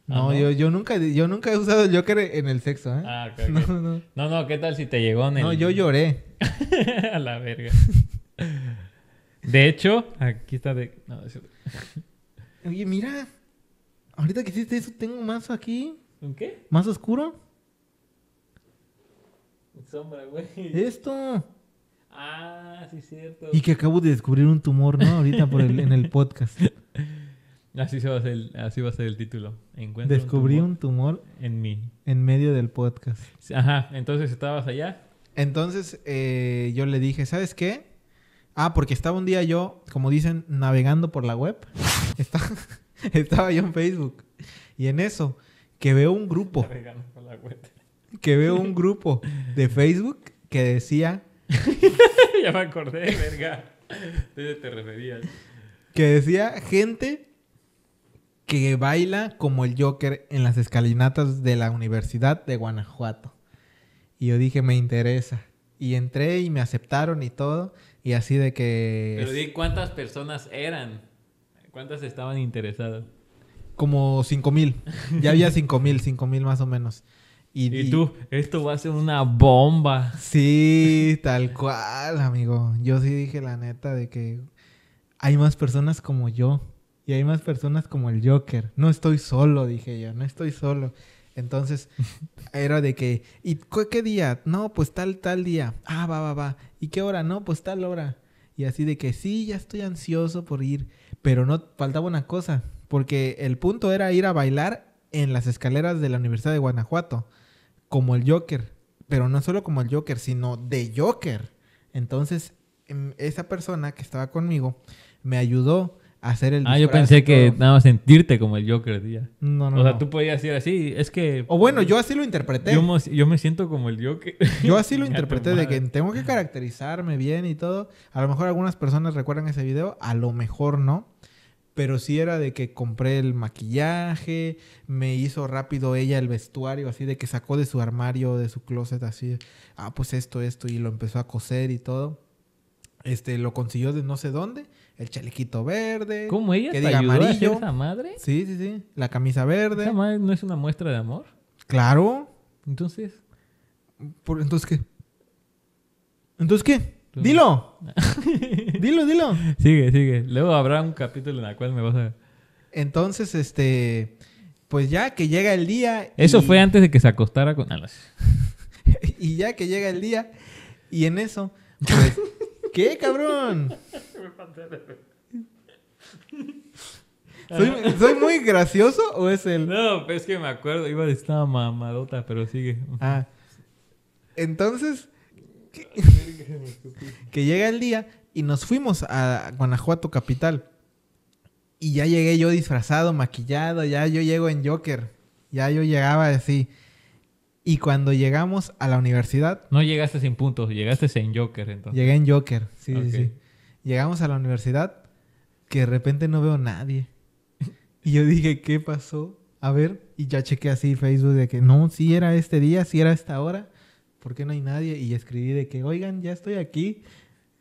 no, Yo, yo, nunca, yo nunca he usado el Joker en el sexo, ¿eh? Ah, okay, *laughs* No, no. no, ¿qué tal si te llegó en el...? No, yo lloré. *laughs* a la verga. *laughs* De hecho, aquí está de... No, Oye, mira, Ahorita que hiciste eso, tengo más aquí. ¿En qué? ¿Más oscuro? Sombra, güey. Esto. Ah, sí, cierto. Y que acabo de descubrir un tumor, ¿no? Ahorita en el *laughs* podcast. Así, se va a ser, así va a ser el título. Encuentro Descubrí un tumor, en mí. En medio del podcast. Ajá, entonces estabas allá. Entonces eh, yo le dije, ¿sabes qué? Ah, porque estaba un día yo, como dicen, navegando por la web. Está. *laughs* *laughs* Estaba yo en Facebook. Y en eso, que veo un grupo. Que veo un grupo de Facebook que decía. *laughs* ya me acordé, verga. ¿De te referías? Que decía gente que baila como el Joker en las escalinatas de la Universidad de Guanajuato. Y yo dije, me interesa. Y entré y me aceptaron y todo. Y así de que... Pero di cuántas personas eran. ¿Cuántas estaban interesadas? Como cinco mil. Ya había cinco mil, cinco mil más o menos. Y, y, tú, esto va a ser una bomba. Sí, tal cual, amigo. Yo sí dije la neta de que hay más personas como yo y hay más personas como el Joker. No estoy solo, dije yo, no estoy solo. Entonces, *laughs* era de que, ¿y qué día? No, pues tal, tal día. Ah, va, va, va. ¿Y qué hora? No, pues tal hora. Y así de que, sí, ya estoy ansioso por ir. Pero no faltaba una cosa, porque el punto era ir a bailar en las escaleras de la Universidad de Guanajuato, como el Joker, pero no solo como el Joker, sino de Joker. Entonces, em, esa persona que estaba conmigo me ayudó a hacer el... Ah, yo pensé que nada más sentirte como el Joker, tía. No, no. O sea, tú podías ir así, es que... O bueno, yo así lo interpreté. Yo, yo me siento como el Joker. Yo así lo *laughs* interpreté, de que tengo que caracterizarme bien y todo. A lo mejor algunas personas recuerdan ese video, a lo mejor no pero sí era de que compré el maquillaje, me hizo rápido ella el vestuario, así de que sacó de su armario, de su closet, así, ah, pues esto, esto, y lo empezó a coser y todo. Este, lo consiguió de no sé dónde, el chalequito verde. ¿Cómo ella que diga amarillo. esa madre? Sí, sí, sí, la camisa verde. ¿Esa madre no es una muestra de amor? Claro. Entonces. Por, ¿Entonces qué? ¿Entonces qué? Dilo. *laughs* dilo, dilo. Sigue, sigue. Luego habrá un capítulo en el cual me vas a... Entonces, este... Pues ya que llega el día... Eso fue antes de que se acostara con... *laughs* y ya que llega el día y en eso... Pues, *laughs* ¿Qué, cabrón? ¿Soy, ¿Soy, muy gracioso o es el...? No, pues es que me acuerdo. Iba a decir estaba mamadota, pero sigue. Ah. Entonces *laughs* que, llega el día y nos fuimos a Guanajuato capital. Y ya llegué yo disfrazado, maquillado, ya yo llego en Joker. Ya yo llegaba así. Y cuando llegamos a la universidad... No llegaste sin puntos, llegaste en Joker entonces. Llegué en Joker, sí, sí, Llegamos a la universidad, que de repente no veo nadie. Y yo dije, ¿qué pasó? A ver, y ya chequé así Facebook de que no, si era este día, si era esta hora. ¿por no hay nadie? Y escribí de que, oigan, ya estoy aquí.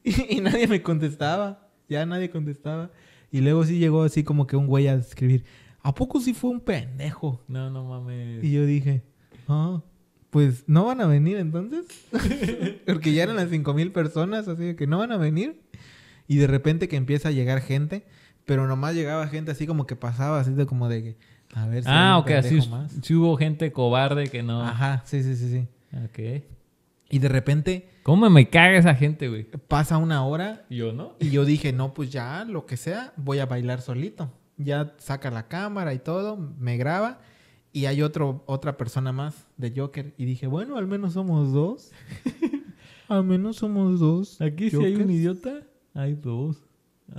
*laughs* Y, nadie me contestaba, ya nadie contestaba. Y luego sí llegó así como que un güey a escribir, ¿a poco sí fue un pendejo? No, no mames. Y yo dije, ah, pues no van a venir entonces. *laughs* *laughs* Porque ya eran las 5000 personas, así que no van a venir. Y de repente que empieza a llegar gente, pero nomás llegaba gente así como que pasaba, así de como de que, a ver si. Ah, ok, así hubo gente cobarde que no. Ajá, sí, sí, sí, sí. Ok. Y de repente... ¿Cómo me caga esa gente, güey? Pasa una hora. ¿Y yo no. Y yo dije, no, pues ya, lo que sea, voy a bailar solito. Ya saca la cámara y todo, me graba. Y hay otro, otra persona más de Joker. Y dije, bueno, al menos somos dos. *laughs* al menos somos dos. Aquí si hay un idiota, hay dos.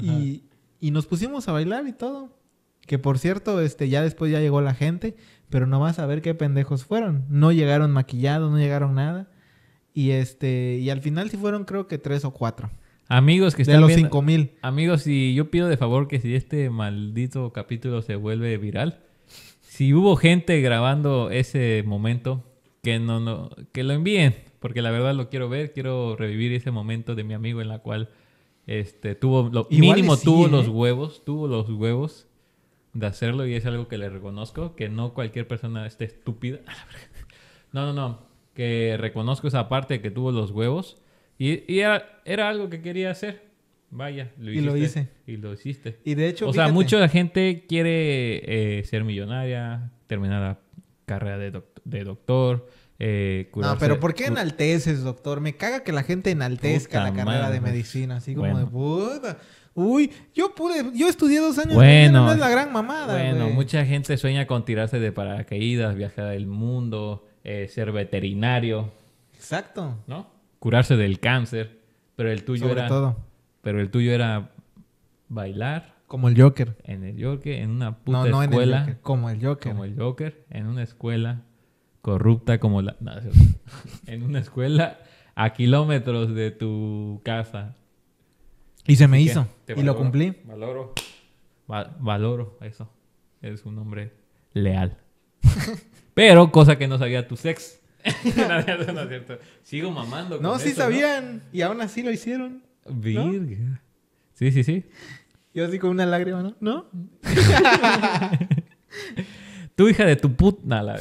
Y, y, nos pusimos a bailar y todo. Que por cierto, este, ya después ya llegó la gente, pero no vas a ver qué pendejos fueron. No llegaron maquillados, no llegaron nada. Y este, y al final sí fueron creo que tres o cuatro. Amigos que están de los cinco mil Amigos, y yo pido de favor que si este maldito capítulo se vuelve viral, si hubo gente grabando ese momento, que no, no que lo envíen, porque la verdad lo quiero ver, quiero revivir ese momento de mi amigo en la cual este tuvo lo mínimo tuvo ¿eh? los huevos, tuvo los huevos de hacerlo y es algo que le reconozco, que no cualquier persona esté estúpida. *laughs* No, no, no que reconozco esa parte que tuvo los huevos. Y, era, algo que quería hacer. Vaya, lo hiciste. Y lo hice. Y lo hiciste. Y de hecho, O sea, mucha gente quiere eh, ser millonaria, terminar la carrera de, de doctor, eh, No, pero ¿por qué enalteces, doctor? Me caga que la gente enaltezca la carrera de medicina, así como de puta. Uy, yo pude, yo estudié dos años bueno, no es la gran mamada. Bueno, mucha gente sueña con tirarse de paracaídas, viajar el mundo, eh, ser veterinario. Exacto. ¿No? Curarse del cáncer. Pero el tuyo era. todo. Pero el tuyo era bailar. Como el Joker. En el Joker, en una puta escuela. como el Joker. Como el Joker, en una escuela corrupta como la. *laughs* en una escuela a kilómetros de tu casa. Y se me hizo. Y lo cumplí. Valoro. valoro eso. es un hombre leal. *laughs* Pero cosa que no sabía tu sex. *laughs* no, no, es cierto. Sigo mamando. Con no, sí sabían. Y aún así lo hicieron. Virga. Sí, sí, sí. Yo así con una lágrima, ¿no? ¿No? *laughs* tu hija de tu puta, la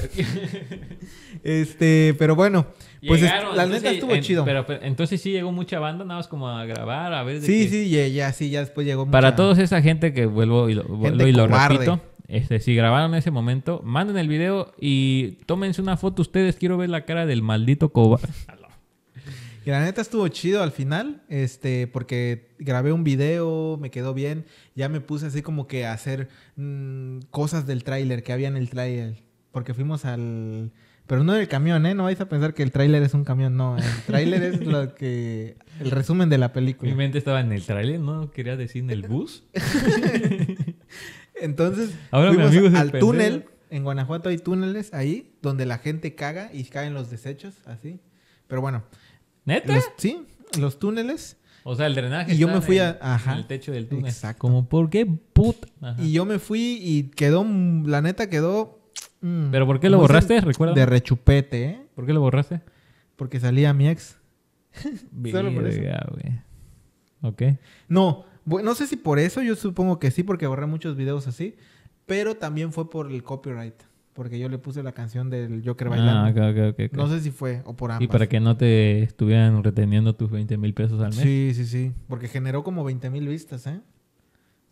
Este, pero bueno. Pues la neta estuvo chido. Pero, entonces sí llegó mucha banda, nada más como a grabar, a ver. sí, sí, ya, ya, sí, ya después llegó mucha... Para toda esa gente que vuelvo y lo, gente y lo repito. Este, si grabaron ese momento, manden el video y tómense una foto ustedes. Quiero ver la cara del maldito cobarde. *laughs* *laughs* Y la neta estuvo chido al final, este, porque grabé un video, me quedó bien, ya me puse así como que a hacer mm, cosas del tráiler que había en el tráiler, porque fuimos al, pero no del camión, ¿eh? No vais a pensar que el tráiler es un camión, no, el *laughs* tráiler es lo que, el resumen de la película. Mi mente estaba en el tráiler, no quería decir en el bus. Entonces, Ahora al túnel. En Guanajuato hay túneles ahí donde la gente caga y caen los desechos, así. Pero bueno. ¿Neta? sí, los túneles. O sea, el drenaje. Y yo me fui al techo del túnel. Exacto. Como, ¿por qué put? Y yo me fui y quedó, la neta quedó. Mm, ¿Pero por qué lo borraste? Recuerda. De rechupete, ¿eh? ¿Por qué lo borraste? Porque salía mi ex. *laughs* Solo por eso. Ok. No, no sé si por eso, yo supongo que sí, porque borré muchos videos así, pero también fue por el copyright. Porque yo le puse la canción del Joker ah, bailando. bailar. No sé si fue o por ambas. Y para que no te estuvieran reteniendo tus 20 mil pesos al mes. Sí, sí, sí. Porque generó como 20 mil vistas, ¿eh?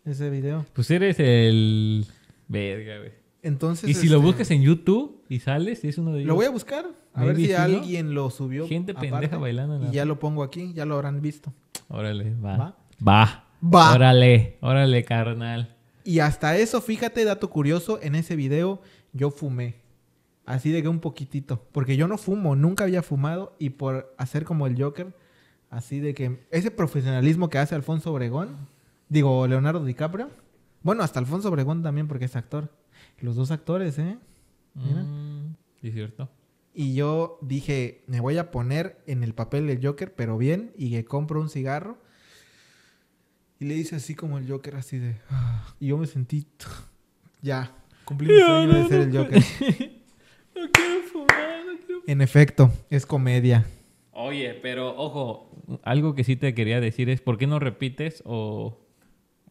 Ese video. Pues eres el... Verga, güey. Entonces... Y si lo este, buscas en YouTube y sales, es uno de ellos. Lo voy a buscar. A ver si alguien lo subió. Gente pendeja bailando. Y ya lo pongo aquí. Ya lo habrán visto. Órale, Va. va. Órale, órale, carnal. Y hasta eso, fíjate, dato curioso, en ese video yo fumé. Así de que un poquitito. Porque yo no fumo, nunca había fumado. Y por hacer como el Joker, así de que ese profesionalismo que hace Alfonso Obregón, digo, Leonardo DiCaprio. Bueno, hasta Alfonso Obregón también, porque es actor. Los dos actores, ¿eh? Mira. Mm, cierto. Y yo dije, me voy a poner en el papel del Joker, pero bien, y que compro un cigarro y le dice así como el Joker, así de. Ah". y yo me sentí. *laughs* Ya, cumplí mi sueño de ser el Joker. *laughs* No quiero fumar, En efecto, es comedia. Oye, pero ojo, algo que sí te quería decir es: ¿por qué no repites o.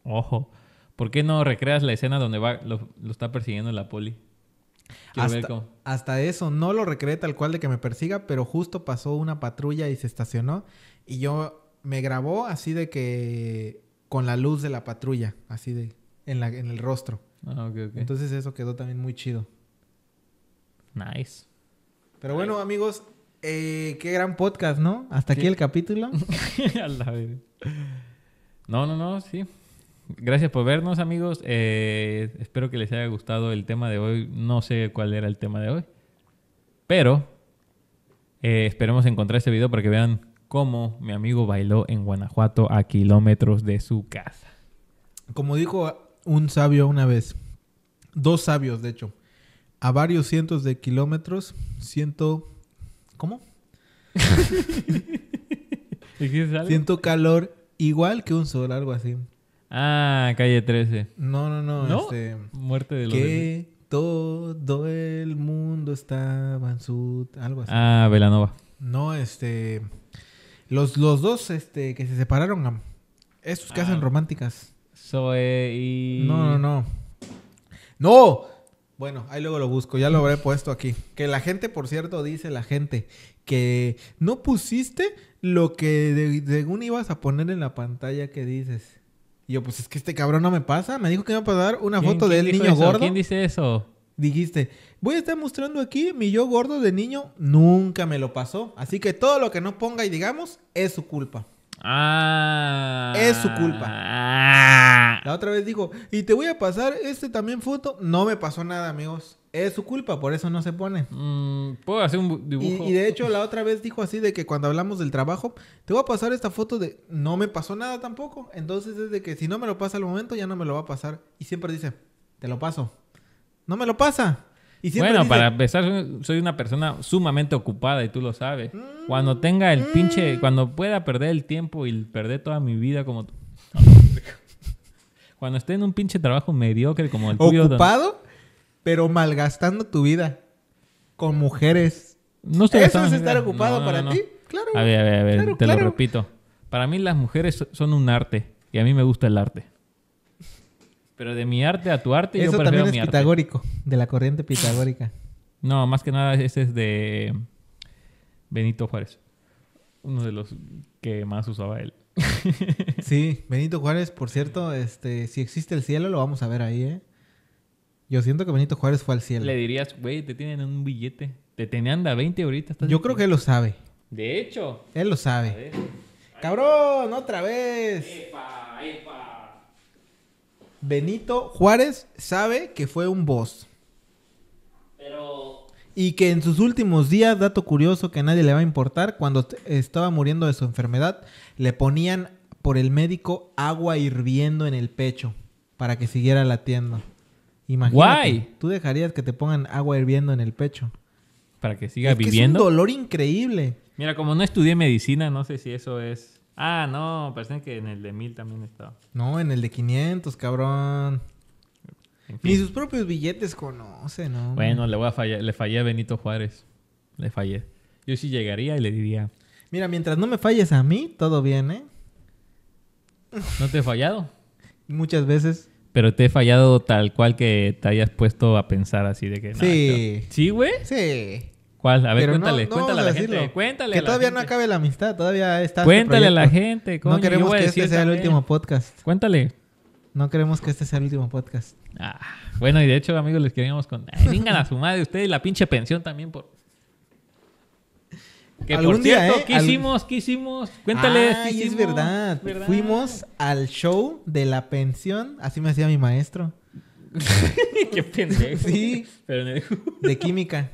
Ojo, ¿por qué no recreas la escena donde va, lo, está persiguiendo la poli? Hasta, hasta, eso, no lo recreé tal cual de que me persiga, pero justo pasó una patrulla y se estacionó. Y yo me grabó así de que con la luz de la patrulla, así de, en, el rostro. Ah, Entonces eso quedó también muy chido. Nice. Pero bueno, amigos, eh, qué gran podcast, ¿no? Hasta aquí el capítulo. *laughs* no, no, no, sí. Gracias por vernos, amigos. Eh, espero que les haya gustado el tema de hoy. No sé cuál era el tema de hoy. Pero eh, esperemos encontrar este video para que vean cómo mi amigo bailó en Guanajuato a kilómetros de su casa. Como dijo un sabio una vez, dos sabios de hecho, a varios cientos de kilómetros, siento... ¿Cómo? siento *laughs* calor igual que un sol, algo así. Ah, calle 13. No, no, no. ¿No? Este, Muerte de los Que todo el mundo estaba en su... Algo así. Ah, Velanova. No, este... Los, dos este, que se separaron, estos que ah. hacen románticas. Zoe y. No, no, no. ¡No! Bueno, ahí luego lo busco, ya lo habré puesto aquí. Que la gente, por cierto, dice la gente que no pusiste lo que según ibas a poner en la pantalla que dices. Y yo, pues es que este cabrón no me pasa. Me dijo que iba a pasar una foto del niño gordo. ¿Quién dice eso? dijiste, voy a estar mostrando aquí mi yo gordo de niño, nunca me lo pasó. Así que todo lo que no ponga y digamos es su culpa. Ah. Es su culpa. Ah. La otra vez dijo, y te voy a pasar este también foto. No me pasó nada, amigos. Es su culpa, por eso no se pone. Mm, Puedo hacer un dibujo. Y, y, de hecho, la otra vez dijo así de que cuando hablamos del trabajo, te voy a pasar esta foto de no me pasó nada tampoco. Entonces es de que si no me lo pasa al momento, ya no me lo va a pasar. Y siempre dice, te lo paso. No me lo pasa. bueno, para empezar, soy una persona sumamente ocupada y tú lo sabes. cuando tenga el pinche, mm. cuando pueda perder el tiempo y perder toda mi vida como... cuando esté en un pinche trabajo mediocre como el tuyo. Ocupado, pero malgastando tu vida con mujeres. No ¿Eso es estar ocupado para ti? Claro. A ver, a ver, te lo repito. Para mí las mujeres son un arte y a mí me gusta el arte. Pero de mi arte a tu arte, yo prefiero también es mi arte. de la corriente pitagórica. *laughs* No, más que nada ese es de Benito Juárez. Uno de los que más usaba él. *laughs* sí, *laughs* Benito Juárez, por cierto, este, si existe el cielo, lo vamos a ver ahí, ¿eh? Yo siento que Benito Juárez fue al cielo. Le dirías, güey, te tienen un billete. Te tenían anda 20 ahorita. Yo creo que él lo sabe. De hecho. Él lo sabe. ¡Cabrón! ¡Otra vez! ¡Epa! ¡Epa! Benito Juárez sabe que fue un boss. Pero... Y que en sus últimos días, dato curioso que a nadie le va a importar, cuando estaba muriendo de su enfermedad, le ponían por el médico agua hirviendo en el pecho para que siguiera latiendo. Imagínate, tú dejarías que te pongan agua hirviendo en el pecho. Para que siga viviendo. Que es un dolor increíble. Mira, como no estudié medicina, no sé si eso es Ah, no, parece que en el de 1000 también estaba. No, en el de 500, cabrón. Ni sus propios billetes conoce, ¿no? Bueno, le voy a fallar, le fallé a Benito Juárez. Le fallé. Yo sí llegaría y le diría. Mira, mientras no me falles a mí, todo bien, ¿eh? ¿No te he fallado? Muchas veces. Pero te he fallado tal cual que te hayas puesto a pensar así de que. Sí. No, Sí. ¿Sí, güey? Sí. ¿Cuál? A ver, cuéntale, cuéntale a la gente. Que todavía no acabe la amistad, todavía está. Este cuéntale a la gente. Coño, no queremos que este sea el último podcast. Cuéntale. No queremos que este sea el último podcast. Ah, bueno, y de hecho, amigos, les queríamos con. Vengan a su madre ustedes la pinche pensión también por. Que Algún por cierto, ¿eh? ¿qué hicimos? ¿Qué hicimos? Cuéntale Ah, es verdad. Fuimos al show de la pensión, así me decía mi maestro. *laughs* Qué pendejo. Sí. de química.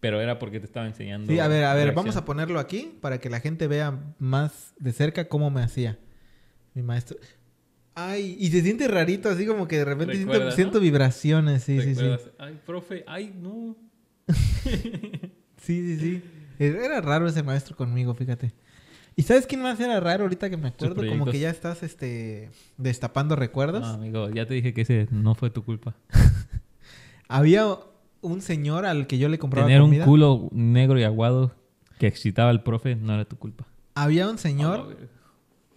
Pero era porque te estaba enseñando. Sí, a ver, a ver, vamos a ponerlo aquí para que la gente vea más de cerca cómo me hacía mi maestro. Ay, y se siente rarito, así como que de repente siento, vibraciones, sí, sí, sí. Ay, profe, ay, no. *laughs* sí, sí, sí. Era raro ese maestro conmigo, fíjate. ¿Y sabes quién más era raro ahorita que me acuerdo? Como que ya estás este destapando recuerdos. No, amigo, ya te dije que ese no fue tu culpa. *laughs* Había un señor al que yo le compraba Tener un culo negro y aguado que excitaba al profe no era tu culpa. Había un señor ah,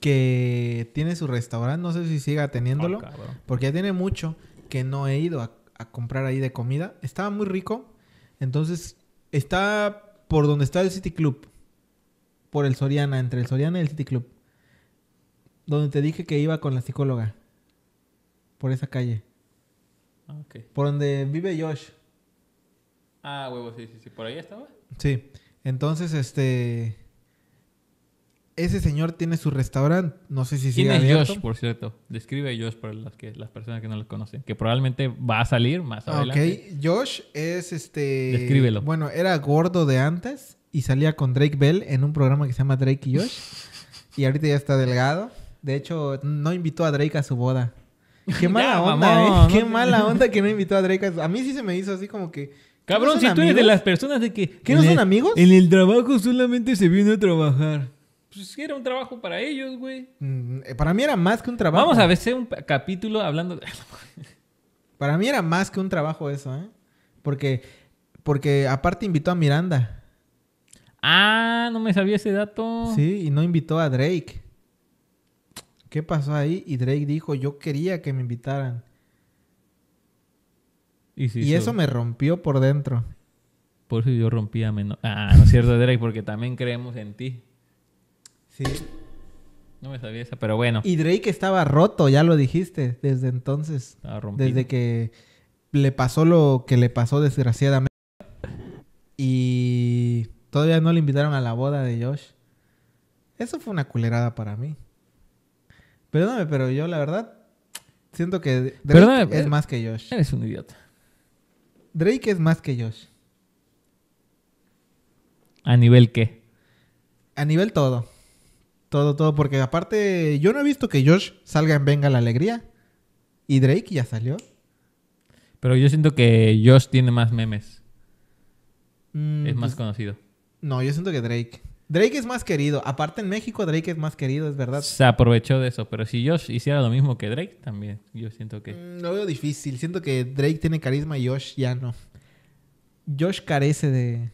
que tiene su restaurante, no sé si siga teniéndolo, ah, porque ya tiene mucho que no he ido a, comprar ahí de comida. Estaba muy rico, entonces está por donde está el City Club, por el Soriana, entre el Soriana y el City Club, donde te dije que iba con la psicóloga, por esa calle, ah, por donde vive Josh. Ah, huevo, sí, sí, sí. ¿Por ahí estaba? Sí. Entonces, este... Ese señor tiene su restaurante. No sé si sigue Tiene Josh, por cierto? Describe a Josh para las, que, las personas que no lo conocen. Que probablemente va a salir más adelante. Ok. Josh es este... Descríbelo. Bueno, era gordo de antes y salía con Drake Bell en un programa que se llama Drake y Josh. *laughs* y ahorita ya está delgado. De hecho, no invitó a Drake a su boda. *laughs* Qué mala onda, ¿eh? Qué mala onda que no *laughs* invitó a Drake A mí sí se me hizo así como que... Cabrón, si tú eres de las personas de que... ¿Que no son amigos? En el trabajo solamente se vino a trabajar. Pues era un trabajo para ellos, güey. Mm, eh, para mí era más que un trabajo. Vamos a ver un capítulo hablando de... *laughs* para mí era más que un trabajo eso, ¿eh? Porque, porque aparte invitó a Miranda. Ah, no me sabía ese dato. Sí, y no invitó a Drake. ¿Qué pasó ahí? Y Drake dijo, yo quería que me invitaran. Y, eso me rompió por dentro. Por eso yo rompía menos. Ah, no es cierto, Drake, porque también creemos en ti. Sí. No me sabía esa, pero bueno. Y Drake estaba roto, ya lo dijiste, desde entonces. Desde que le pasó lo que le pasó, desgraciadamente. Y todavía no le invitaron a la boda de Josh. Eso fue una culerada para mí. Perdóname, pero yo la verdad siento que Drake es más que Josh. Eres un idiota. Drake es más que Josh. ¿A nivel qué? A nivel todo. Todo, todo. Porque aparte, yo no he visto que Josh salga en Venga la Alegría. Y Drake ya salió. Pero yo siento que Josh tiene más memes. Mm, es más pues, conocido. No, yo siento que Drake. Drake es más querido. Aparte en México, Drake es más querido, es verdad. Se aprovechó de eso. Pero si Josh hiciera lo mismo que Drake, también. Yo siento que. No mm, veo difícil. Siento que Drake tiene carisma y Josh ya no. Josh carece de,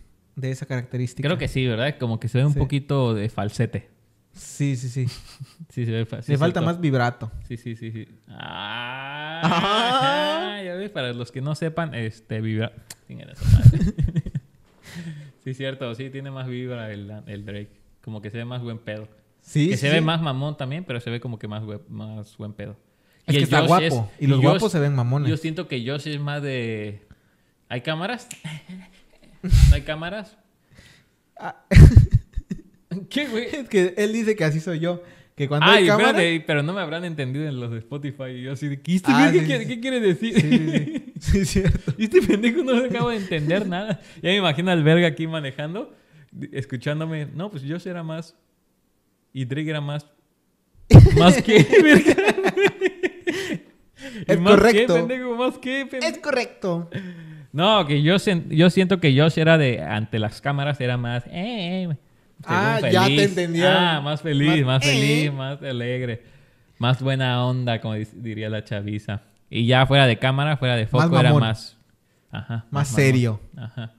esa característica. Creo que sí, ¿verdad? Como que se ve un poquito de falsete. Sí, sí, sí. *laughs* se ve Le falta más vibrato. Sí, sí, sí, sí. Ah, ah. *laughs* para los que no sepan, este vibra. *laughs* Sí, cierto, sí, tiene más vibra el, el Drake. Como que se ve más buen pedo. Sí. Que se ve más mamón también, pero se ve como que más, más buen pedo. Es que está guapo. y los guapos se ven mamones. Yo siento que Josh es más de. ¿Hay cámaras? *laughs* ¿No hay cámaras? Ah. *laughs* ¿Qué, Es que él dice que así soy yo. Que cuando Ay, hay pero no me habrán entendido en los de Spotify. Yo así, este ah, ¿qué, sí, ¿qué, quiere decir? *laughs* *laughs* Sí, es cierto. Y este pendejo no acabo de entender nada. Ya me imagino al verga aquí manejando, escuchándome. No, pues yo era más. Y Drake era más. *laughs* Más que, Es *laughs* correcto. Es correcto. No, que yo, yo siento que Josh era de. Ante las cámaras era más. Eh, eh pues, ah, ya te entendí. Ah, más feliz, más, eh, feliz, eh. más alegre. Más buena onda, como diría la chaviza. Y ya fuera de cámara, fuera de foco, era más. más, serio. Ajá.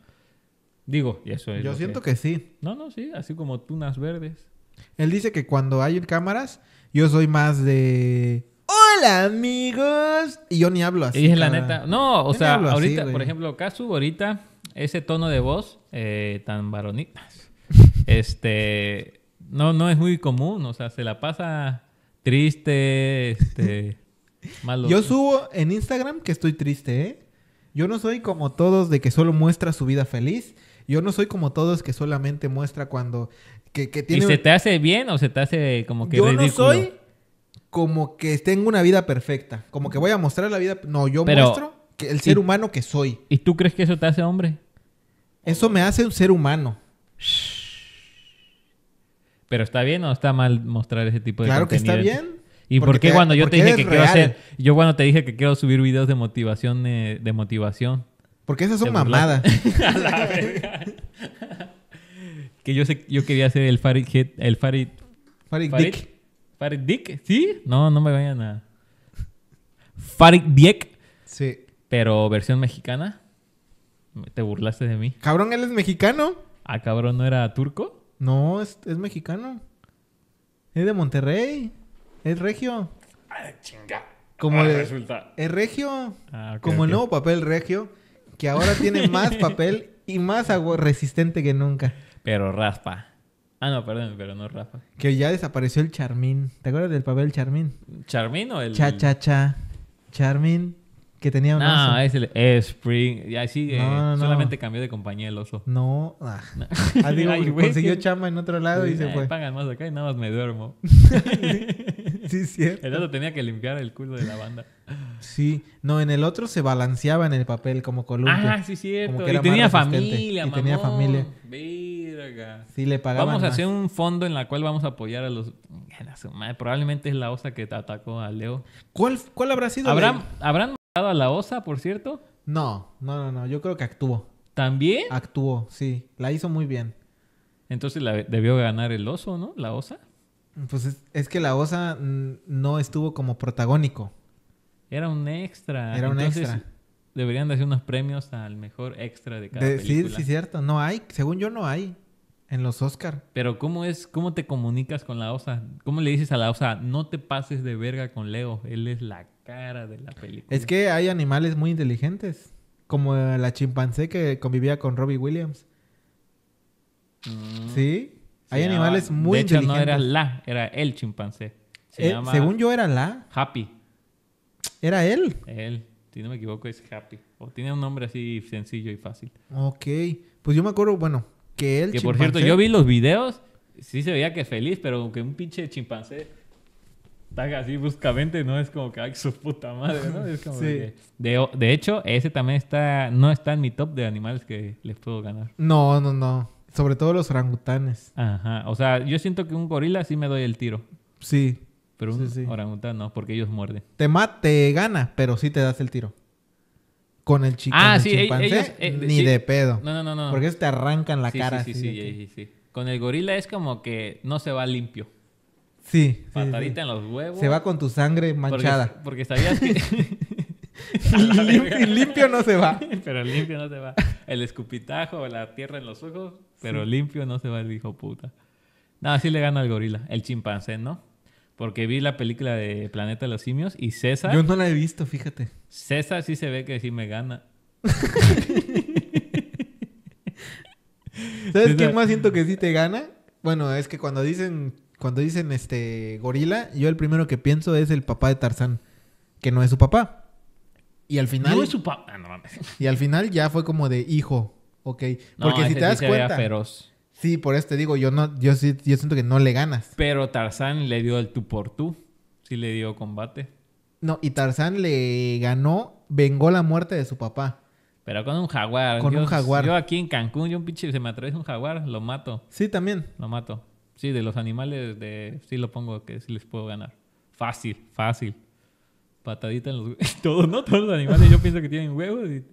Digo, y eso es. Yo siento que... sí. No, no, sí, así como tunas verdes. Él dice que cuando hay cámaras, yo soy más de. ¡Hola, amigos! Y yo ni hablo así. Y es la neta. No, o sea, ahorita, por ejemplo, Kazu, ahorita, ese tono de voz eh, tan varonita, *laughs* este. No, no es muy común, o sea, se la pasa triste, este. *laughs* Yo subo en Instagram que estoy triste, ¿eh? Yo no soy como todos de que solo muestra su vida feliz. Yo no soy como todos que solamente muestra cuando... Que, tiene... ¿Y se te hace bien o se te hace como que Yo no soy como que tengo una vida perfecta. Como que voy a mostrar la vida... No, yo muestro el ser humano que soy. ¿Y tú crees que eso te hace hombre? Eso me hace un ser humano. Pero está bien o está mal mostrar ese tipo de Claro que está bien. ¿Y por qué cuando yo te dije que quiero hacer, yo cuando te dije que quiero subir videos de motivación, eh, de motivación? Porque esas son mamadas. *laughs* que yo sé, yo quería hacer el Farid el Farid. Farid, Farid Dick. Farid Dick, ¿sí? No, no me vayan a. Farid Dick. Sí. Pero versión mexicana. Te burlaste de mí. Cabrón, él es mexicano. Ah, cabrón, ¿no era turco? No, es, es mexicano. Es de Monterrey. ¿Es regio? Ah, chinga. Como el, resulta. es regio, ah, como el nuevo papel regio, que ahora tiene *laughs* más papel y más agua resistente que nunca. Pero raspa. Ah, no, perdón, pero no raspa. Que ya desapareció el Charmín. ¿Te acuerdas del papel Charmín? ¿Charmín o el...? Cha, cha, cha. Charmín, que tenía un no, es el Spring. Ya así eh, solamente cambió de compañía el oso. No. Ah, ah digo, *laughs* consiguió en otro lado y se fue. Pagan más acá y nada más me duermo. *laughs* *laughs* sí, cierto. El otro tenía que limpiar el culo de la banda. Sí, no, en el otro se balanceaba en el papel como columna. Ah, sí, cierto. y, tenía familia, tenía familia, Sí, le pagaban. Vamos a hacer un fondo en la cual vamos a apoyar a los. Probablemente es la osa que te atacó a Leo. ¿Cuál, cuál habrá sido? ¿Habrán, ¿Habrán matado a la osa, por cierto? No, no, no, no. Yo creo que actuó. ¿También? Actuó, sí. La hizo muy bien. Entonces la debió ganar el oso, ¿no? La osa. Pues es, que la osa mm, no estuvo como protagónico. Era un extra. Era un extra. Deberían de hacer unos premios al mejor extra de cada película. Sí, sí, cierto. No hay. Según yo, no hay en los Oscar. Pero ¿cómo es? ¿Cómo te comunicas con la osa? ¿Cómo le dices a la osa, no te pases de verga con Leo? Él es la cara de la película. Es que hay animales muy inteligentes. Como la chimpancé que convivía con Robbie Williams. Mm. ¿Sí? Hay animales muy de hecho, no era la, era el chimpancé. Eh, según yo era la. Happy. ¿Era él? Él, si no me equivoco, es Happy. O tiene un nombre así sencillo y fácil. Ok. Pues yo me acuerdo, bueno, que él. Que por cierto, yo vi los videos, sí se veía que feliz, pero que un pinche chimpancé está así bruscamente, no es como que, ay, su puta madre, ¿no? sí. de, hecho, ese también está, no está en mi top de animales que les puedo ganar. No, no, no. Sobre todo los orangutanes. Ajá. O sea, yo siento que un gorila sí me doy el tiro. Sí. Pero un orangután no, porque ellos muerden. Te, mata, te gana, pero sí te das el tiro. Con el, chico ah, sí, eh, eh, ni de pedo. No, no, no, Porque eso te arrancan la cara. Sí, sí, sí, sí, Con el gorila es como que no se va limpio. Sí. Patadita en los huevos. Se va con tu sangre manchada. Porque, sabías que... *laughs* *laughs* limpio no se va. pero limpio no se va. El escupitajo, la tierra en los ojos, pero limpio no se va el hijo puta. no, sí le gana al gorila, el chimpancé, ¿no? Porque vi la película de Planeta de los Simios y César. Yo no la he visto, fíjate. César sí se ve que sí me gana. *laughs* ¿Sabes qué más siento que sí te gana? Bueno, es que cuando dicen cuando dicen este gorila, yo el primero que pienso es el papá de Tarzán, que no es su papá. Y al final. No es su papá. Ah, y al final ya fue como de hijo. Ok. Porque si te das cuenta. Feroz. Sí, por eso te digo, yo no, yo sí, yo siento que no le ganas. Pero Tarzán le dio el tú por tú. Sí le dio combate. No, y Tarzán le ganó, vengó la muerte de su papá. Pero con un jaguar. Con un jaguar. Yo aquí en Cancún, yo un pinche, se me atraviesa un jaguar, lo mato. Sí, también. Lo mato. Sí, de los animales, de, sí lo pongo que sí les puedo ganar. Fácil, fácil. Patadita en los *laughs* Todos, ¿no? Todos los animales yo pienso que tienen huevos. Y...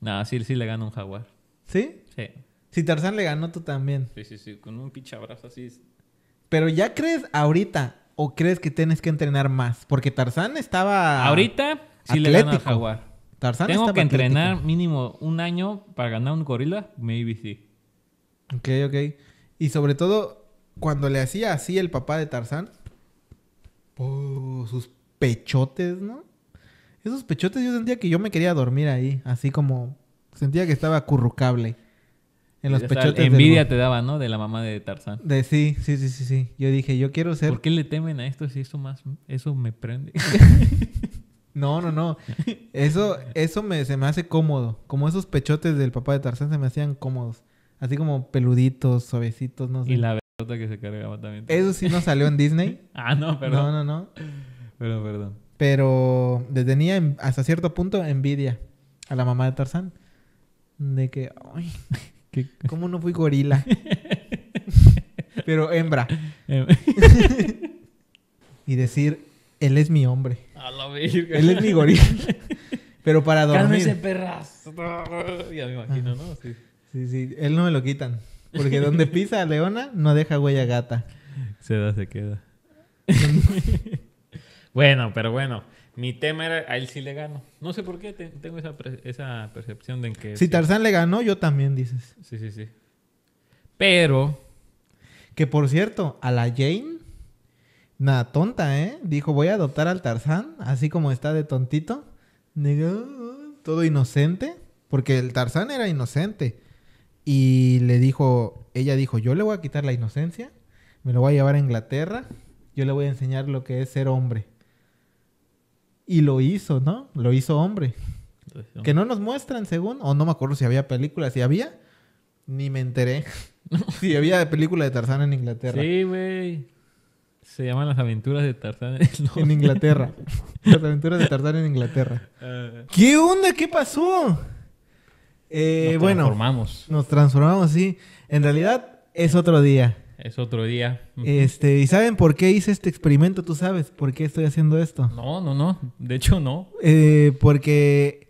no, sí, sí le gana un jaguar. ¿Sí? Sí. Si Tarzán le ganó, tú también. Sí, sí, sí, con un pinche abrazo así. Pero ya crees ahorita o crees que tienes que entrenar más? Porque Tarzán estaba... Ahorita sí le ganó a jaguar. Tarzán Tengo que entrenar mínimo un año para ganar un gorila, maybe sí. Ok, ok. Y sobre todo, cuando le hacía así el papá de Tarzán, oh, sus pechotes, ¿no? Esos pechotes yo sentía que yo me quería dormir ahí, así como Sentía que estaba currucable. En los pechotes pechotes. Envidia te daba, ¿no? De la mamá de Tarzán. De sí, sí, sí, sí, sí. Yo dije, yo quiero ser. ¿Por qué le temen a esto si eso más, eso me prende? *laughs* no, no, no. Eso, eso me, se me hace cómodo. Como esos pechotes del papá de Tarzán se me hacían cómodos. Así como peluditos, suavecitos, no sé. Y la verdad que se cargaba también. Eso sí no salió en Disney. *laughs* ah, no, perdón. No, no, no. Perdón, perdón. Pero tenía hasta cierto punto envidia a la mamá de Tarzán de que, ay, *laughs* ¿cómo no fui gorila? *laughs* Pero hembra. Em *laughs* y decir, él es mi hombre. Él es mi gorila. Pero para dormir. Cálmese, perras. ya me imagino, ¿no? Sí. sí, sí. Él no me lo quitan. Porque donde pisa a leona, no deja huella gata. Se da, se queda. bueno, pero bueno. Mi tema era, a él sí le gano. No sé por qué tengo esa, percepción de que... Si Tarzán le ganó, yo también, dices. Sí, sí, sí. Pero... Que por cierto, a la Jane, nada tonta, ¿eh? Dijo, voy a adoptar al Tarzán, así como está de tontito. Todo inocente, porque el Tarzán era inocente. Y le dijo, ella dijo, yo le voy a quitar la inocencia, me lo voy a llevar a Inglaterra, yo le voy a enseñar lo que es ser hombre. Y lo hizo, ¿no? Lo hizo hombre. que no nos muestran, según, o no me acuerdo si había películas si había, ni me enteré. *laughs* si había película de Tarzán en Inglaterra. Sí, güey. Se llaman Las Aventuras de Tarzán en Inglaterra. *laughs* Las Aventuras de Tarzán en Inglaterra. Ah. ¿Qué onda? ¿Qué pasó? Eh, nos transformamos. nos transformamos, sí. En realidad es otro día. Es otro día. Este, ¿y saben por qué hice este experimento? ¿Tú sabes por qué estoy haciendo esto? No, no, no. De hecho, no. Eh, porque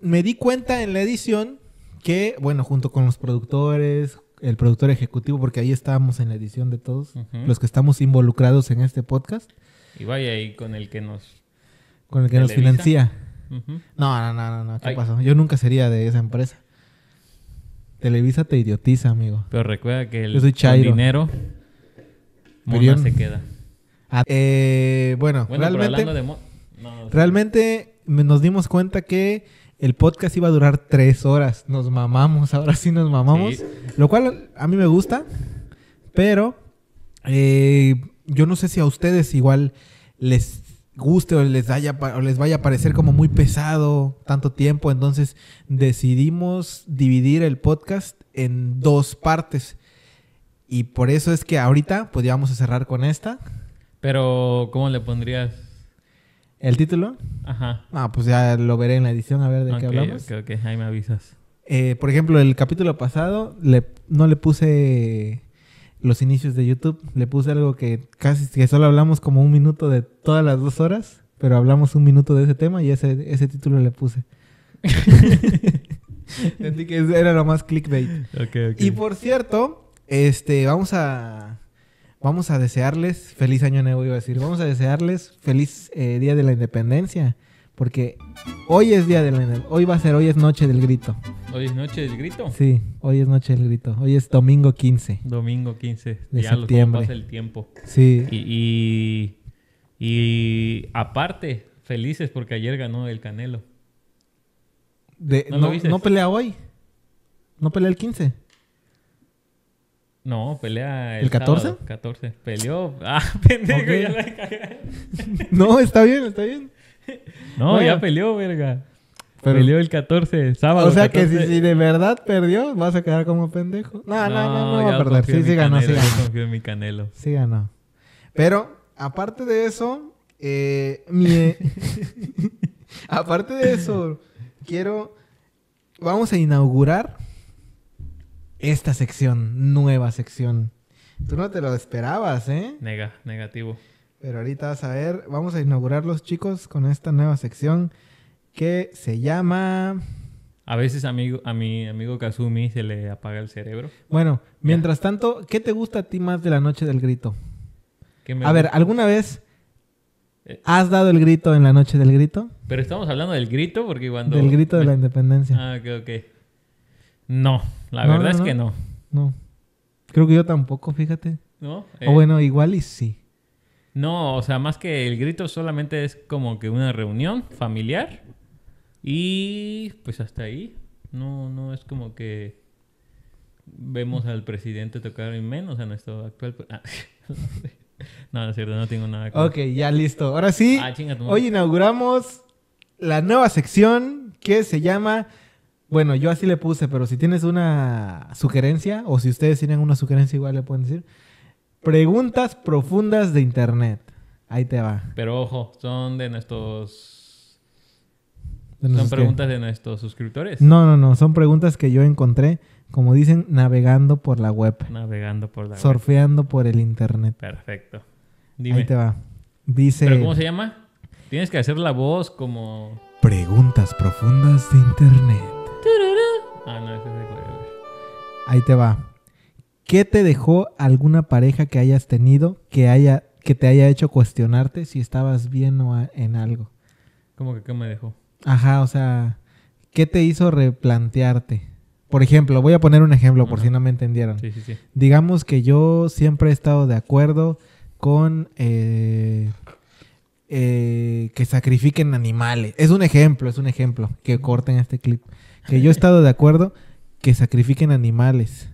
me di cuenta en la edición que, bueno, junto con los productores, el productor ejecutivo, porque ahí estábamos en la edición de todos los que estamos involucrados en este podcast. Y vaya ahí con el que nos... Con el que nos financia. No, no, no, no, ¿Qué pasó? Yo nunca sería de esa empresa. Televisa te idiotiza, amigo. Pero recuerda que el, dinero Mona se queda. bueno, realmente, realmente nos dimos cuenta que el podcast iba a durar tres horas. Nos mamamos, ahora sí nos mamamos. Lo cual a mí me gusta, pero eh, yo no sé si a ustedes igual les guste o les, les vaya a parecer como muy pesado tanto tiempo. Entonces decidimos dividir el podcast en dos partes. Y por eso es que ahorita podíamos pues, a cerrar con esta. Pero, ¿cómo le pondrías? ¿El título? Ajá. Ah, pues ya lo veré en la edición a ver de qué hablamos. ahí me avisas. Eh, por ejemplo, el capítulo pasado le, no le puse los inicios de YouTube. Le puse algo que casi que solo hablamos como un minuto de todas las dos horas, pero hablamos un minuto de ese tema y ese, ese título le puse. Sentí *laughs* que era lo más clickbait. Y por cierto, este, vamos a. Vamos a desearles feliz año nuevo, iba a decir. Vamos a desearles feliz eh, día de la independencia. Porque hoy es día del Hoy va a ser, hoy es noche del grito. ¿Hoy es noche del grito? Sí, hoy es noche del grito. Hoy es domingo 15. Domingo 15. De ya lo pasa el tiempo. Sí. Y, y, aparte, felices porque ayer ganó el Canelo. ¿No, pelea hoy? ¿No pelea el 15? No, pelea el, ¿El 14. 14. Peleó. *laughs* Ah, pendejo, *laughs* no, está bien, está bien no, ya peleó, verga. peleó el 14, sábado. O sea que si, de verdad perdió, vas a quedar como pendejo. No, no, no, no, va a perder. Sí, sí ganó, sí ganó. mi canelo. Sí ganó. Pero, aparte de eso, eh, mi... *laughs* aparte de eso, quiero... Vamos a inaugurar esta sección, nueva sección. Tú no te lo esperabas, ¿eh? Nega, negativo. Pero ahorita vas a ver, vamos a inaugurar los chicos con esta nueva sección que se llama... A veces amigo, a mi amigo Kazumi se le apaga el cerebro. Bueno, mientras tanto, ¿qué te gusta a ti más de la noche del grito? a ver, ¿alguna vez eh. has dado el grito en la noche del grito? Pero estamos hablando del grito porque cuando... Del grito de la independencia. Ah, ok, ok. No, la verdad es que no. No. Creo que yo tampoco, fíjate. ¿No? O bueno, eh. igual y sí. No, o sea, más que el grito solamente es como que una reunión familiar y pues hasta ahí. No, no es como que vemos al presidente tocar y menos a nuestro actual... Ah, *laughs* no, no es cierto, no tengo nada que... Ok, ya listo. Ahora sí, ah, hoy inauguramos la nueva sección que se llama... Bueno, yo así le puse, pero si tienes una sugerencia o si ustedes tienen una sugerencia igual le pueden decir. Preguntas profundas de internet. Ahí te va. Pero ojo, son de nuestros. son preguntas de nuestros suscriptores. No, no, no. Son preguntas que yo encontré, como dicen, navegando por la web. Navegando por la web. Surfeando por el internet. Perfecto. Dime. Ahí te va. Dice. ¿Pero cómo se llama? Tienes que hacer la voz como. Preguntas profundas de internet. Ah, no, ese es el Ahí te va. ¿Qué te dejó alguna pareja que hayas tenido que, haya, que te haya hecho cuestionarte si estabas bien o en algo? ¿Cómo que qué me dejó? Ajá, o sea, ¿qué te hizo replantearte? Por ejemplo, voy a poner un ejemplo por si no me entendieron. Sí, sí, sí. Digamos que yo siempre he estado de acuerdo con eh, eh, que sacrifiquen animales. Es un ejemplo, es un ejemplo. Que corten este clip. Que yo he estado de acuerdo que sacrifiquen animales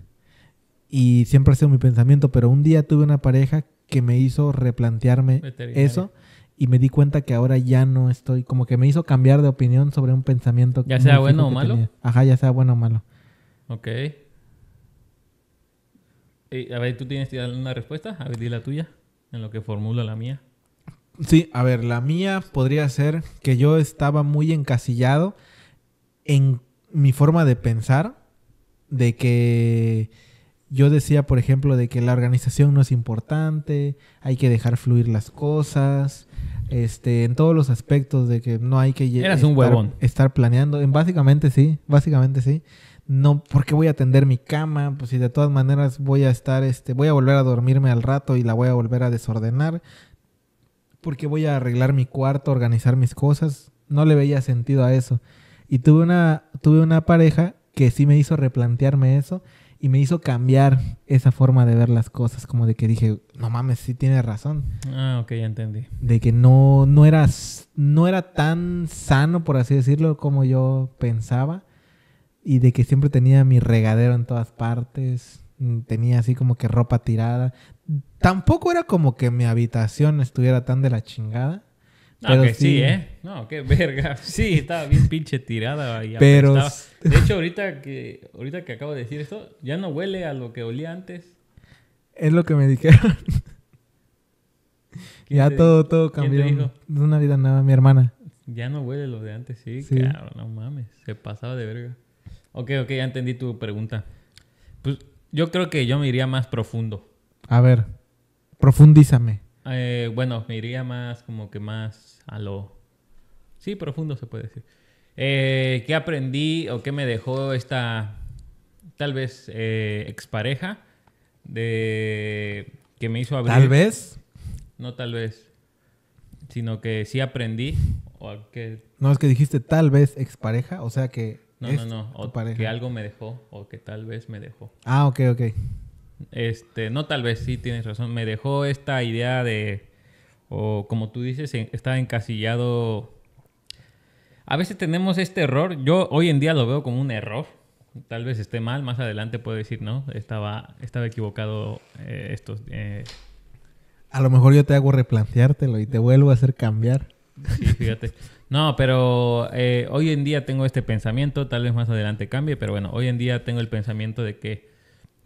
y siempre ha sido mi pensamiento, pero un día tuve una pareja que me hizo replantearme eso y me di cuenta que ahora ya no estoy, como que me hizo cambiar de opinión sobre un pensamiento. Ya sea bueno o malo. Ajá, ya sea bueno o malo. Ok. Eh, a ver, ¿tú tienes una respuesta? A ver, di la tuya, en lo que formula la mía. Sí, a ver, la mía podría ser que yo estaba muy encasillado en mi forma de pensar, de que yo decía, por ejemplo, de que la organización no es importante, hay que dejar fluir las cosas, este, en todos los aspectos de que no hay que Eras estar, un huevón. estar planeando. En, básicamente sí, básicamente sí. No, ¿por qué voy a atender mi cama? Pues si de todas maneras voy a estar, este, voy a volver a dormirme al rato y la voy a volver a desordenar. Porque voy a arreglar mi cuarto, organizar mis cosas. No le veía sentido a eso. Y tuve una, tuve una pareja que sí me hizo replantearme eso y me hizo cambiar esa forma de ver las cosas, como de que dije, no mames, sí tiene razón. Ah, ok, ya entendí. De que no, no, era, no era tan sano, por así decirlo, como yo pensaba, y de que siempre tenía mi regadero en todas partes, mm, tenía así como que ropa tirada. Tampoco era como que mi habitación estuviera tan de la chingada, Ah, pero sí, ¿eh? No, qué verga. *laughs* Sí, estaba bien pinche tirada. pero... De hecho, ahorita que, ahorita que acabo de decir esto, ya no huele a lo que olía antes. Es lo que me dijeron. *laughs* Ya todo, todo cambió. Es una vida nada, mi hermana. Ya no huele lo de antes, sí, Claro, no mames. Se pasaba de verga. Ok, ok, ya entendí tu pregunta. Pues yo creo que yo me iría más profundo. A ver, profundízame. Eh, bueno, me iría más como que más a lo... Sí, profundo se puede decir. Eh, ¿Qué aprendí o qué me dejó esta tal vez eh, expareja de que me hizo abrir? Tal vez. No tal vez, sino que sí aprendí. O que... No, es que dijiste tal vez expareja, o sea que... No, no, no, que algo me dejó o que tal vez me dejó. Ah, ok, ok. Este, no tal vez, sí tienes razón, me dejó esta idea de o como tú dices, está encasillado. A veces tenemos este error, yo hoy en día lo veo como un error, tal vez esté mal, más adelante puedo decir, no, estaba, estaba equivocado eh, estos... Eh". A lo mejor yo te hago replanteártelo y te vuelvo a hacer cambiar. Sí, fíjate. No, pero eh, hoy en día tengo este pensamiento, tal vez más adelante cambie, pero bueno, hoy en día tengo el pensamiento de que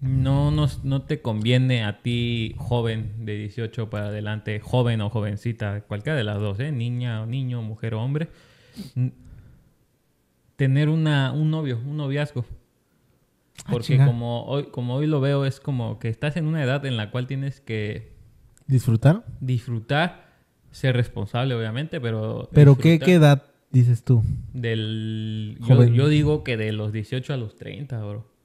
no, no, no te conviene a ti, joven de 18 para adelante, joven o jovencita, cualquiera de las dos, ¿eh? niña o niño, mujer o hombre, tener una, un novio, un noviazgo. Ah, Porque como, hoy, como hoy lo veo, es como que estás en una edad en la cual tienes que... ¿Disfrutar? Disfrutar, ser responsable, obviamente, pero... ¿Pero qué, edad dices tú? Del... Yo, yo, digo que de los 18 a los 30, bro.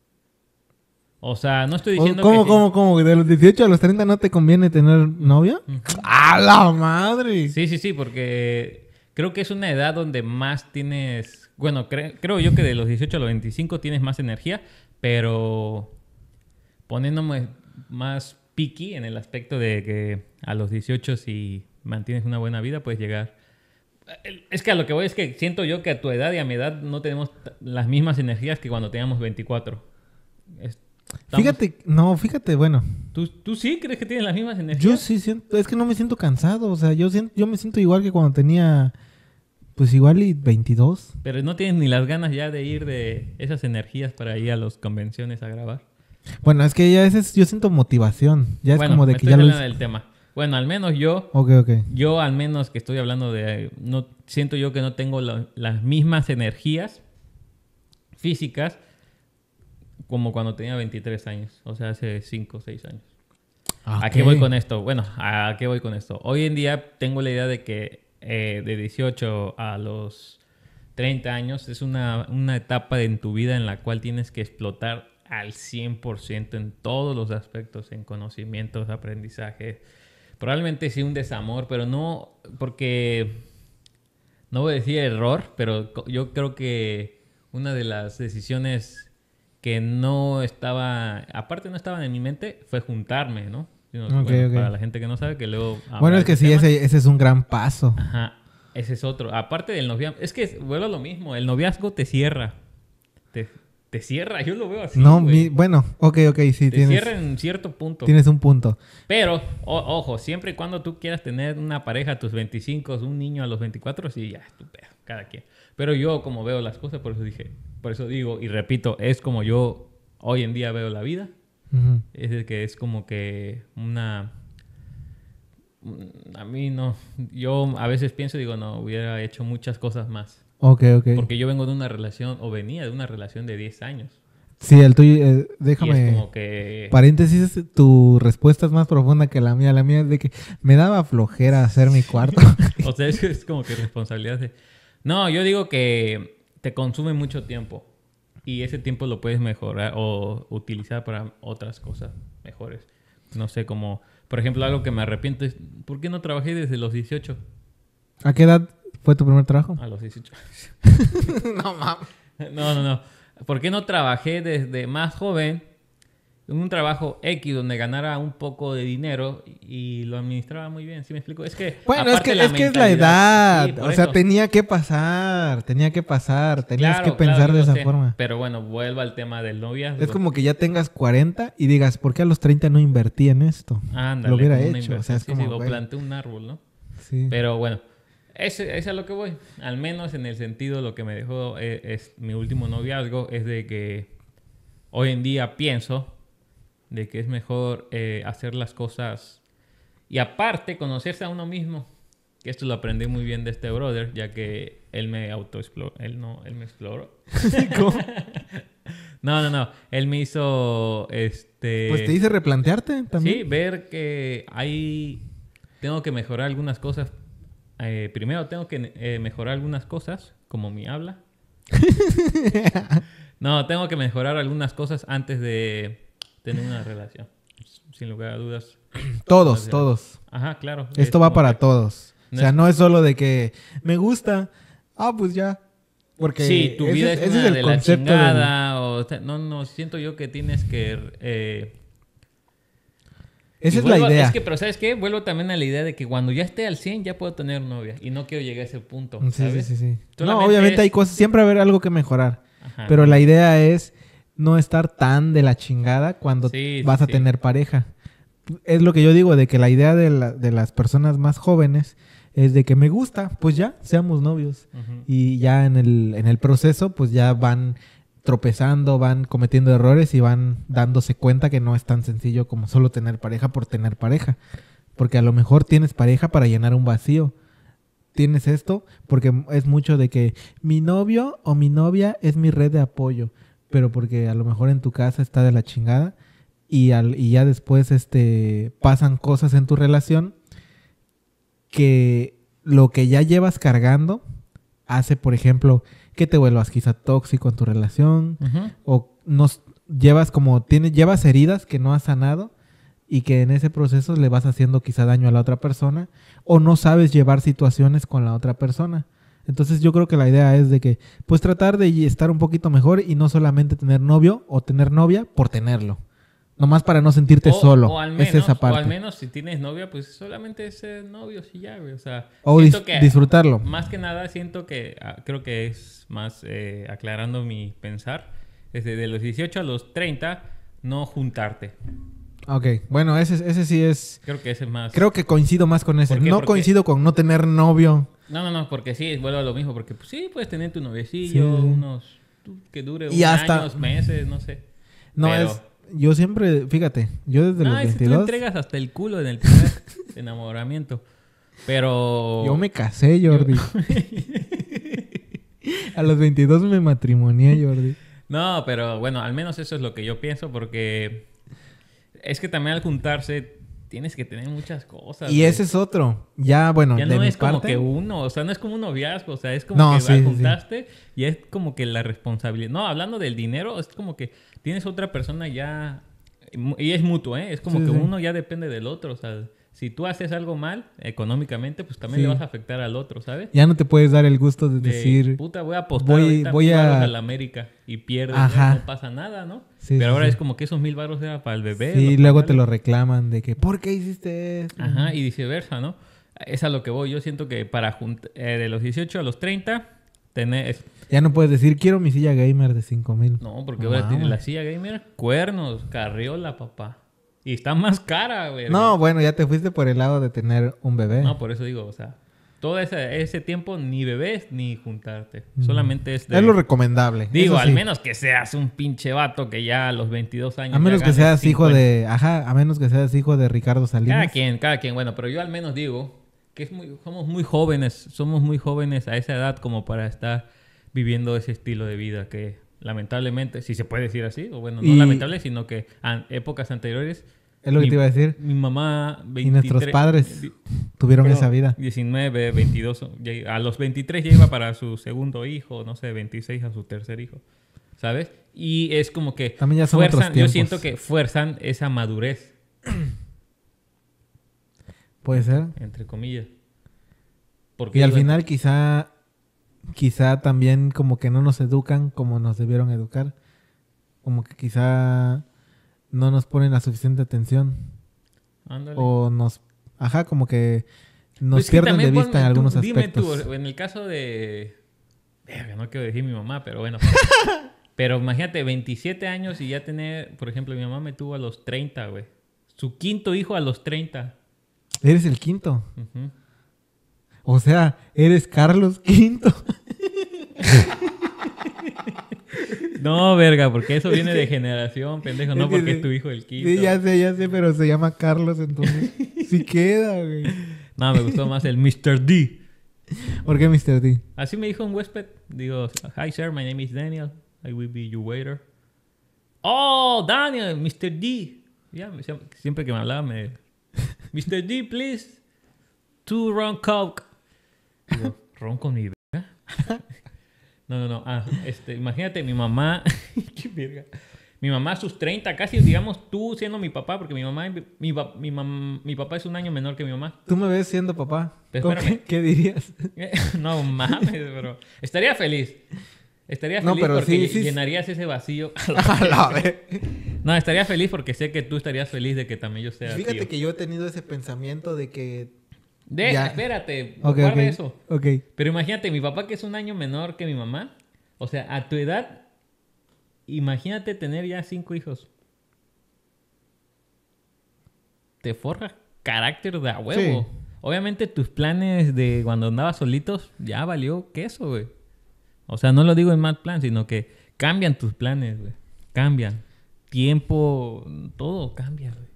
O sea, no estoy diciendo ¿Cómo, que... ¿Cómo, cómo, ¿De los 18 a los 30 no te conviene tener novia? ¡A la madre! Sí, sí, sí, porque creo que es una edad donde más tienes... Bueno, creo yo que de los 18 a los 25 tienes más energía, pero poniéndome más piqui en el aspecto de que a los 18 si mantienes una buena vida puedes llegar... Es que a lo que voy es que siento yo que a tu edad y a mi edad no tenemos las mismas energías que cuando teníamos 24. Fíjate, no, fíjate, bueno. ¿Tú, sí crees que tienes las mismas energías? Yo sí siento, es que no me siento cansado, o sea, yo, siento, yo me siento igual que cuando tenía, pues igual y 22. Pero no tienes ni las ganas ya de ir de esas energías para ir a las convenciones a grabar. Bueno, es que ya es, yo siento motivación, ya es como de que ya lo... del tema. Bueno, al menos yo. Okay, okay. Yo, al menos que estoy hablando de. No, siento yo que no tengo las mismas energías físicas como cuando tenía 23 años, o sea, hace 5 o 6 años. Ah, ¿A qué voy con esto? Bueno, ¿a qué voy con esto? Hoy en día tengo la idea de que eh, de 18 a los 30 años es una, una etapa en tu vida en la cual tienes que explotar al 100% en todos los aspectos, en conocimientos, aprendizaje. Probablemente sí un desamor, pero no porque, no voy a decir error, pero yo creo que una de las decisiones que no estaba, aparte no estaban en mi mente, fue juntarme, ¿no? Para la gente que no sabe, que luego... Bueno, es que sí, ese, ese, es un gran paso. Ajá, ese es otro. Aparte del noviazgo, es que vuelvo a lo mismo, el noviazgo te cierra. Te, cierra, yo lo veo así. No, bueno, ok, ok, sí. Te tienes, cierra en cierto punto. Tienes un punto. Pero, ojo, siempre y cuando tú quieras tener una pareja a tus 25, un niño a los 24, sí, ya, estupendo, cada quien. Pero yo, como veo las cosas, por eso dije, por eso digo y repito, es como yo hoy en día veo la vida. Es de que es como que una... Mm, a mí no, yo a veces pienso y digo, no, hubiera hecho muchas cosas más. Ok, ok. Porque yo vengo de una relación, o venía de una relación de 10 años. Sí, el eh, déjame. Es como que... Paréntesis, tu respuesta es más profunda que la mía. La mía es de que me daba flojera hacer mi cuarto. *laughs* o sea, es, es como que responsabilidad de... No, yo digo que te consume mucho tiempo y ese tiempo lo puedes mejorar o utilizar para otras cosas mejores. No sé, como, por ejemplo, algo que me arrepiento es, ¿por qué no trabajé desde los 18? ¿A qué edad fue tu primer trabajo? A los 18. *laughs* no, mames. No, no, no. ¿Por qué no trabajé desde más joven un trabajo X donde ganara un poco de dinero y lo administraba muy bien, ¿sí me explico? Es que Bueno, es que, es, la edad, o sea, tenía que pasar, tenía que pasar, tenías que pensar de esa forma. Pero bueno, vuelvo al tema del noviazgo. Es como que ya tengas 40 y digas, ¿por qué a los 30 no invertí en esto? lo hubiera hecho, o sea, es como planté un árbol, ¿no? Sí. Pero bueno, es a lo que voy. Al menos en el sentido lo que me dejó eh, es mi último noviazgo es de que hoy en día pienso de que es mejor eh, hacer las cosas y aparte conocerse a uno mismo. Que esto lo aprendí muy bien de este brother, ya que él me autoexploró. Él no, él me exploró. *laughs* *laughs* no, no, no. Él me hizo este. Pues te hice replantearte también. Sí, ver que hay. Tengo que mejorar algunas cosas. Eh, primero tengo que eh, mejorar algunas cosas, como mi habla. *laughs* no, tengo que mejorar algunas cosas antes de Tener una relación. Sin lugar a dudas. *clears throat* Todos, todos. Ajá, claro. Esto va para todos. o sea, no es solo de que me gusta, ah, pues ya. Porque sí, tu vida es, la o... no, no, siento yo que tienes que... Eh, Esa es la idea. Es que, pero ¿sabes qué? Vuelvo también a la idea de que cuando ya esté al 100 ya puedo tener novia. Y no quiero llegar a ese punto. Sí, sí, sí. No, obviamente hay cosas... Siempre va a haber algo que mejorar. pero la idea es no estar tan de la chingada cuando vas a tener pareja. Es lo que yo digo, de que la idea de, de, las personas más jóvenes es de que me gusta, pues ya, seamos novios. Y ya en el, en el proceso, pues ya van tropezando, van cometiendo errores y van dándose cuenta que no es tan sencillo como solo tener pareja por tener pareja. Porque a lo mejor tienes pareja para llenar un vacío. Tienes esto porque es mucho de que mi novio o mi novia es mi red de apoyo pero porque a lo mejor en tu casa está de la chingada y, y ya después este, pasan cosas en tu relación que lo que ya llevas cargando hace, por ejemplo, que te vuelvas quizá tóxico en tu relación o nos llevas como tienes llevas heridas que no has sanado y que en ese proceso le vas haciendo quizá daño a la otra persona o no sabes llevar situaciones con la otra persona. Entonces yo creo que la idea es de que pues tratar de estar un poquito mejor y no solamente tener novio o tener novia por tenerlo. Nomás para no sentirte solo. O al menos, menos si tienes novia, pues solamente ese novio si ya, O disfrutarlo. Más que nada siento que, ah, creo que es más eh, aclarando mi pensar, desde los 18 a los 30, no juntarte. Ok, bueno, ese, ese sí es. Creo que ese más. Creo que coincido más con ese. No coincido con no tener novio. No, no, no, porque sí, vuelvo a lo mismo. Porque pues, sí, puedes tener tu noviecillo, unos. que dure unos años, meses, no sé. No, es. Yo siempre, fíjate, yo desde no, los 22. Tú entregas hasta el culo en el primer *laughs* enamoramiento. Pero. Yo me casé, Jordi. *laughs* a los 22 me matrimonié, Jordi. No, pero bueno, al menos eso es lo que yo pienso porque es que también al juntarse tienes que tener muchas cosas. Y ese es otro. Ya, bueno, ya no es como que uno, o sea, no es como un noviazgo, o sea, es como que sí, juntaste y es como que la responsabilidad. No, hablando del dinero, es como que tienes otra persona ya y es mutuo, ¿eh? Es como que uno ya depende del otro, o sea, si tú haces algo mal económicamente, pues también le vas a afectar al otro, ¿sabes? Ya no te puedes dar el gusto de, decir, puta, voy a apostar voy, a... la América y pierdes, Ajá. no pasa nada, ¿no? Pero ahora es como que esos mil barros eran para el bebé. y luego te lo reclaman de que, ¿por qué hiciste eso? Ajá, y viceversa, ¿no? Es a lo que voy. Yo siento que para eh, de los 18 a los 30, tenés... Ya no puedes decir, quiero mi silla gamer de 5 mil. No, porque ahora tiene la silla gamer, cuernos, carriola, papá. Y está más cara, güey. No, bueno, ya te fuiste por el lado de tener un bebé. No, por eso digo, o sea, todo ese, tiempo ni bebés ni juntarte. Mm. Solamente es Es lo recomendable. Digo, al menos que seas un pinche vato que ya a los 22 años... A menos que seas hijo de... Ajá, a menos que seas hijo de Ricardo Salinas. Cada quien, cada quien. Bueno, pero yo al menos digo que somos muy jóvenes. Somos muy jóvenes a esa edad como para estar viviendo ese estilo de vida que lamentablemente, si se puede decir así, o bueno, no lamentable, sino que en épocas anteriores. Es lo que te iba a decir. Mi mamá. y nuestros padres tuvieron esa vida. 19, 22. A los 23 ya iba para su segundo hijo, no sé, 26 a su tercer hijo. ¿Sabes? Y es como que. También ya son fuerzan, Yo siento que fuerzan esa madurez. Puede ser. Entre comillas. y al final, quizá quizá también como que no nos educan como nos debieron educar. Como que quizá no nos ponen la suficiente atención. Ándale. O nos... Ajá, como que nos pues pierden de vista en algunos aspectos. Dime tú, en el caso de... No quiero decir mi mamá, pero bueno. *laughs* pero imagínate, 27 años y ya tener... Por ejemplo, mi mamá me tuvo a los 30, güey. Su quinto hijo a los 30. Eres el quinto. O sea, eres Carlos V. *laughs* No, verga, porque eso viene de generación, pendejo, no porque es tu hijo el quinto. Sí, ya sé, ya sé, pero se llama Carlos, entonces *laughs* sí queda, güey. No, me gustó más el Mr. D. ¿Por qué Mr. D? Así me dijo un huésped. Digo, hi sir, my name is Daniel. I will be your waiter. Oh, Daniel, Mr. D. Ya, siempre que me hablaba me... Mr. D, please. Two round coke. Ronco ¿ron mi verga? *laughs* no, no, no. Ah, este, imagínate, mi mamá. *laughs* ¡Qué verga! Mi mamá a sus 30, casi, digamos, tú siendo mi papá, porque mi mamá, mi, papá es un año menor que mi mamá. Tú me ves siendo papá. ¿Qué, dirías? *laughs* no mames, pero estaría feliz. Estaría feliz porque llenarías ese vacío. no, estaría feliz porque sé que tú estarías feliz de que también yo sea. Fíjate que yo he tenido ese pensamiento de que de, espérate, guarda eso. Ok. Pero imagínate, mi papá que es un año menor que mi mamá, o sea, a tu edad, imagínate tener ya cinco hijos. Te forja carácter de a huevo. Obviamente tus planes de cuando andabas solitos ya valió queso, güey. O sea, no lo digo en mal plan, sino que cambian tus planes, güey. Cambian. Tiempo, todo cambia, güey.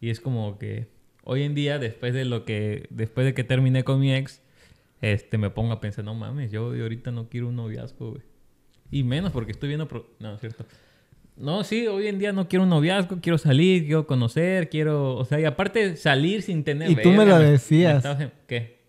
Y es como que hoy en día, después de lo que, después de que terminé con mi ex, este, me pongo a pensar, no mames, yo ahorita no quiero un noviazgo, güey. Y menos porque estoy viendo, pro... no, cierto. No, sí, hoy en día no quiero un noviazgo, quiero salir, quiero conocer, quiero, o sea, y aparte salir sin tener. Y tú me lo decías. ¿Qué?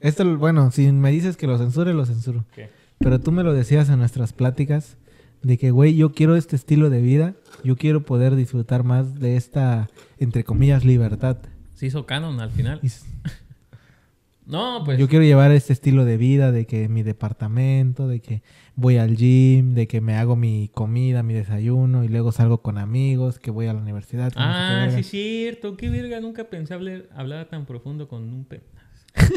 Esto, bueno, si me dices que lo censure, lo censuro. ¿Qué? Pero tú me lo decías en nuestras pláticas de que, güey, yo quiero este estilo de vida, yo quiero poder disfrutar más de esta, entre comillas, libertad se hizo canon al final. *laughs* no, pues. Yo quiero llevar este estilo de vida de que mi departamento, de que voy al gym, de que me hago mi comida, mi desayuno y luego salgo con amigos, que voy a la universidad. Ah, sí, es cierto. Qué verga, nunca pensé hablar, tan profundo con un pe... *laughs*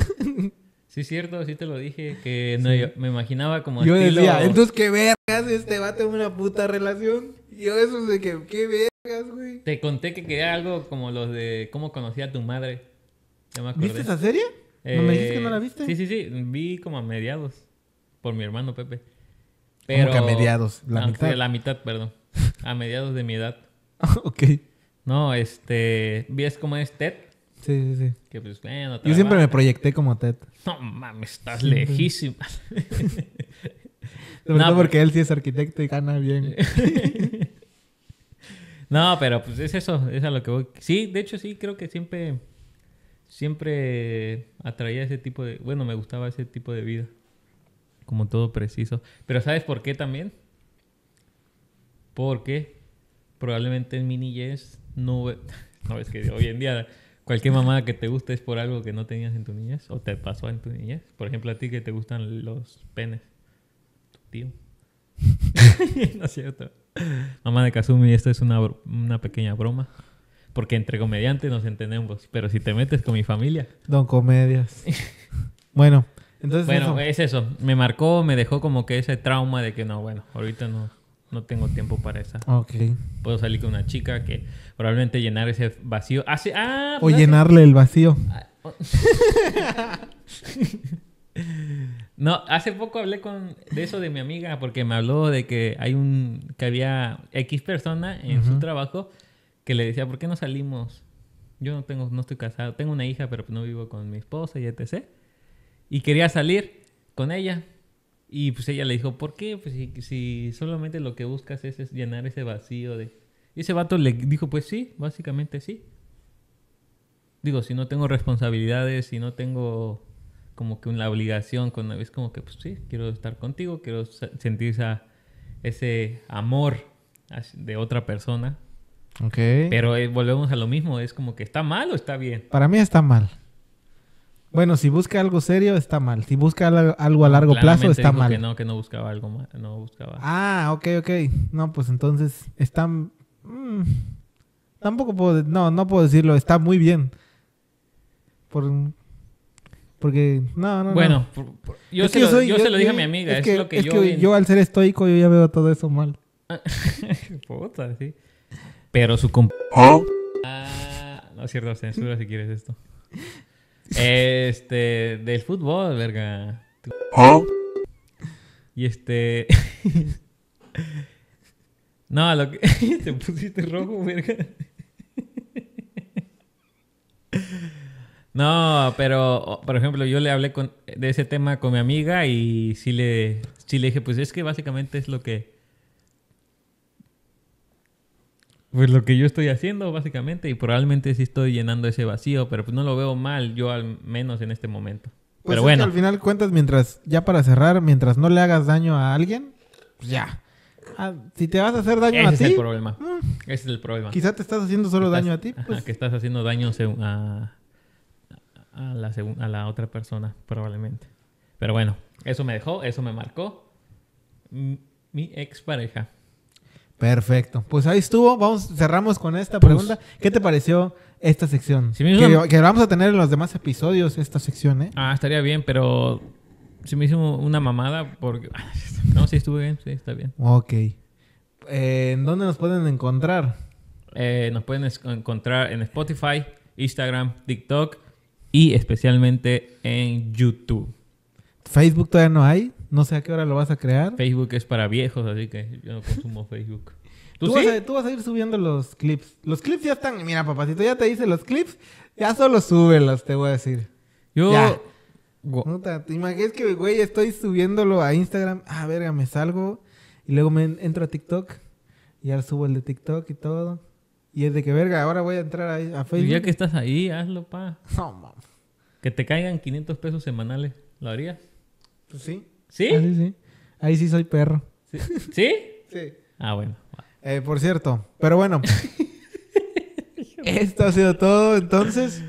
Sí, es cierto, sí te lo dije, que no, me imaginaba como Yo decía, entonces qué vergas, este vato tener una puta relación. Yo eso de que qué te conté que quería algo como los de cómo conocí a tu madre. ¿Viste esa serie? ¿No me dijiste que no la viste? Eh, sí, sí, sí. Vi como a mediados. Por mi hermano Pepe. Pero, a mediados. La mitad. La mitad, perdón. A mediados de mi edad. *laughs* Ah, ok. No, este. es como es Ted? Sí, sí, sí. Pues, Yo siempre me proyecté como Ted. No mames, estás lejísima. *laughs* Sobre no, porque él sí es arquitecto y gana bien. *laughs* No, pero pues es eso, es a lo que voy. Sí, de hecho sí, creo que siempre, siempre atraía ese tipo de, bueno, me gustaba ese tipo de vida, como todo preciso. Pero ¿sabes por qué también? Porque probablemente en mi niñez no, *laughs* no es que hoy en día cualquier mamá que te guste es por algo que no tenías en tu niñez o te pasó en tu niñez. Por ejemplo, a ti que te gustan los penes, tío. *laughs* no es cierto. Mamá de Kazumi, esto es una, pequeña broma. Porque entre comediantes nos entendemos, pero si te metes con mi familia. Don Comedias. bueno, entonces. Bueno, es eso. Me marcó, me dejó como que ese trauma de que no, bueno, ahorita no, no tengo tiempo para esa. Ok. Puedo salir con una chica que probablemente llenar ese vacío. Ah, o llenarle el vacío. Ah, oh. *laughs* *laughs* No, hace poco hablé con de eso de mi amiga porque me habló de que hay un que había X persona en su trabajo que le decía, "¿Por qué no salimos? Yo no tengo no estoy casado, tengo una hija, pero no vivo con mi esposa y etc." Y quería salir con ella. Y pues ella le dijo, "¿Por qué? Pues si, solamente lo que buscas es, llenar ese vacío de." Y ese vato le dijo, "Pues sí, básicamente sí." Digo, si no tengo responsabilidades, si no tengo como que una obligación, cuando es como que, pues sí, quiero estar contigo, quiero sentir ese amor de otra persona. Ok. Pero eh, volvemos a lo mismo, es como que está mal o está bien. Para mí está mal. Bueno, si busca algo serio, está mal. Si busca algo a ah, largo plazo, está mal. Que no, que no buscaba algo Ah, ok, ok. No, pues entonces está... Mm, tampoco puedo... No, no puedo decirlo. Está muy bien. Por, porque, no, no, Bueno, no. Bueno. yo, se lo, dije a mi amiga. Es, que, yo, al ser estoico, yo ya veo todo eso mal. *laughs* Puta, sí. Pero su comp... ¿Ah? ah, no es cierto, censura si quieres esto. Este, del fútbol, verga. ¿Ah? Y este... *laughs* no, lo que... *laughs* Te pusiste rojo, verga. No, pero por ejemplo, yo le hablé con, de ese tema con mi amiga y sí le, le dije, pues es que básicamente es lo que. Pues lo que yo estoy haciendo, básicamente, y probablemente sí estoy llenando ese vacío, pero pues no lo veo mal, yo al menos en este momento. Pues pero bueno. al final cuentas, mientras, ya para cerrar, mientras no le hagas daño a alguien, pues ya. Ah, si te vas a hacer daño a ti. Ese es el problema. Mm, ese es el problema. Quizá te estás haciendo solo daño a ti. Pues... que estás haciendo daño a, a la, a la otra persona, probablemente. Pero bueno, eso me dejó, eso me marcó. Mi expareja. Perfecto. Pues ahí estuvo. Vamos, cerramos con esta pues, pregunta. ¿Qué te pareció esta sección? que, vamos a tener en los demás episodios esta sección, ¿eh? Ah, estaría bien, pero si me hizo una mamada, porque. *laughs* No, sí estuvo bien, sí, está bien. Ok. Eh, ¿En dónde nos pueden encontrar? Eh, nos pueden encontrar en Spotify, Instagram, TikTok y especialmente en YouTube. Facebook todavía no hay. No sé a qué hora lo vas a crear. Facebook es para viejos, así que yo no consumo Facebook. *laughs* ¿Tú, sí? vas a, tú, vas a, ir subiendo los clips. Los clips ya están. Mira, papacito, ya te hice los clips. Ya solo súbelos, te voy a decir. Yo. Ya. No que, güey, estoy subiéndolo a Instagram. Ah, verga, me salgo. Y luego me entro a TikTok. Y ahora subo el de TikTok y todo. Y es de que, verga, ahora voy a entrar a, pues Facebook. ya que estás ahí, hazlo, pa. *laughs* No, mamá. Que te caigan 500 pesos semanales, ¿lo harías? Pues ah, sí. ¿Sí? Ahí sí soy perro. ¿Sí? ¿Sí? Ah, bueno. Eh, por cierto, pero bueno. Esto ha sido todo, entonces.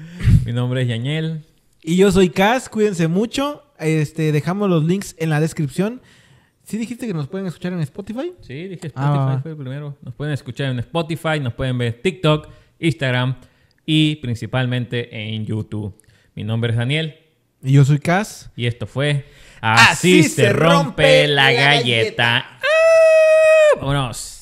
Mi nombre es Yaniel Y yo soy Cas, cuídense mucho. Este, dejamos los links en la descripción. ¿Sí dijiste que nos pueden escuchar en Spotify? Sí, dije ah, Spotify fue el primero. Nos pueden escuchar en Spotify, nos pueden ver TikTok, Instagram y principalmente en YouTube. Mi nombre es Daniel. Y yo soy Cas. Y esto fue Así, se, rompe, la galleta. ¡Ah! Vámonos.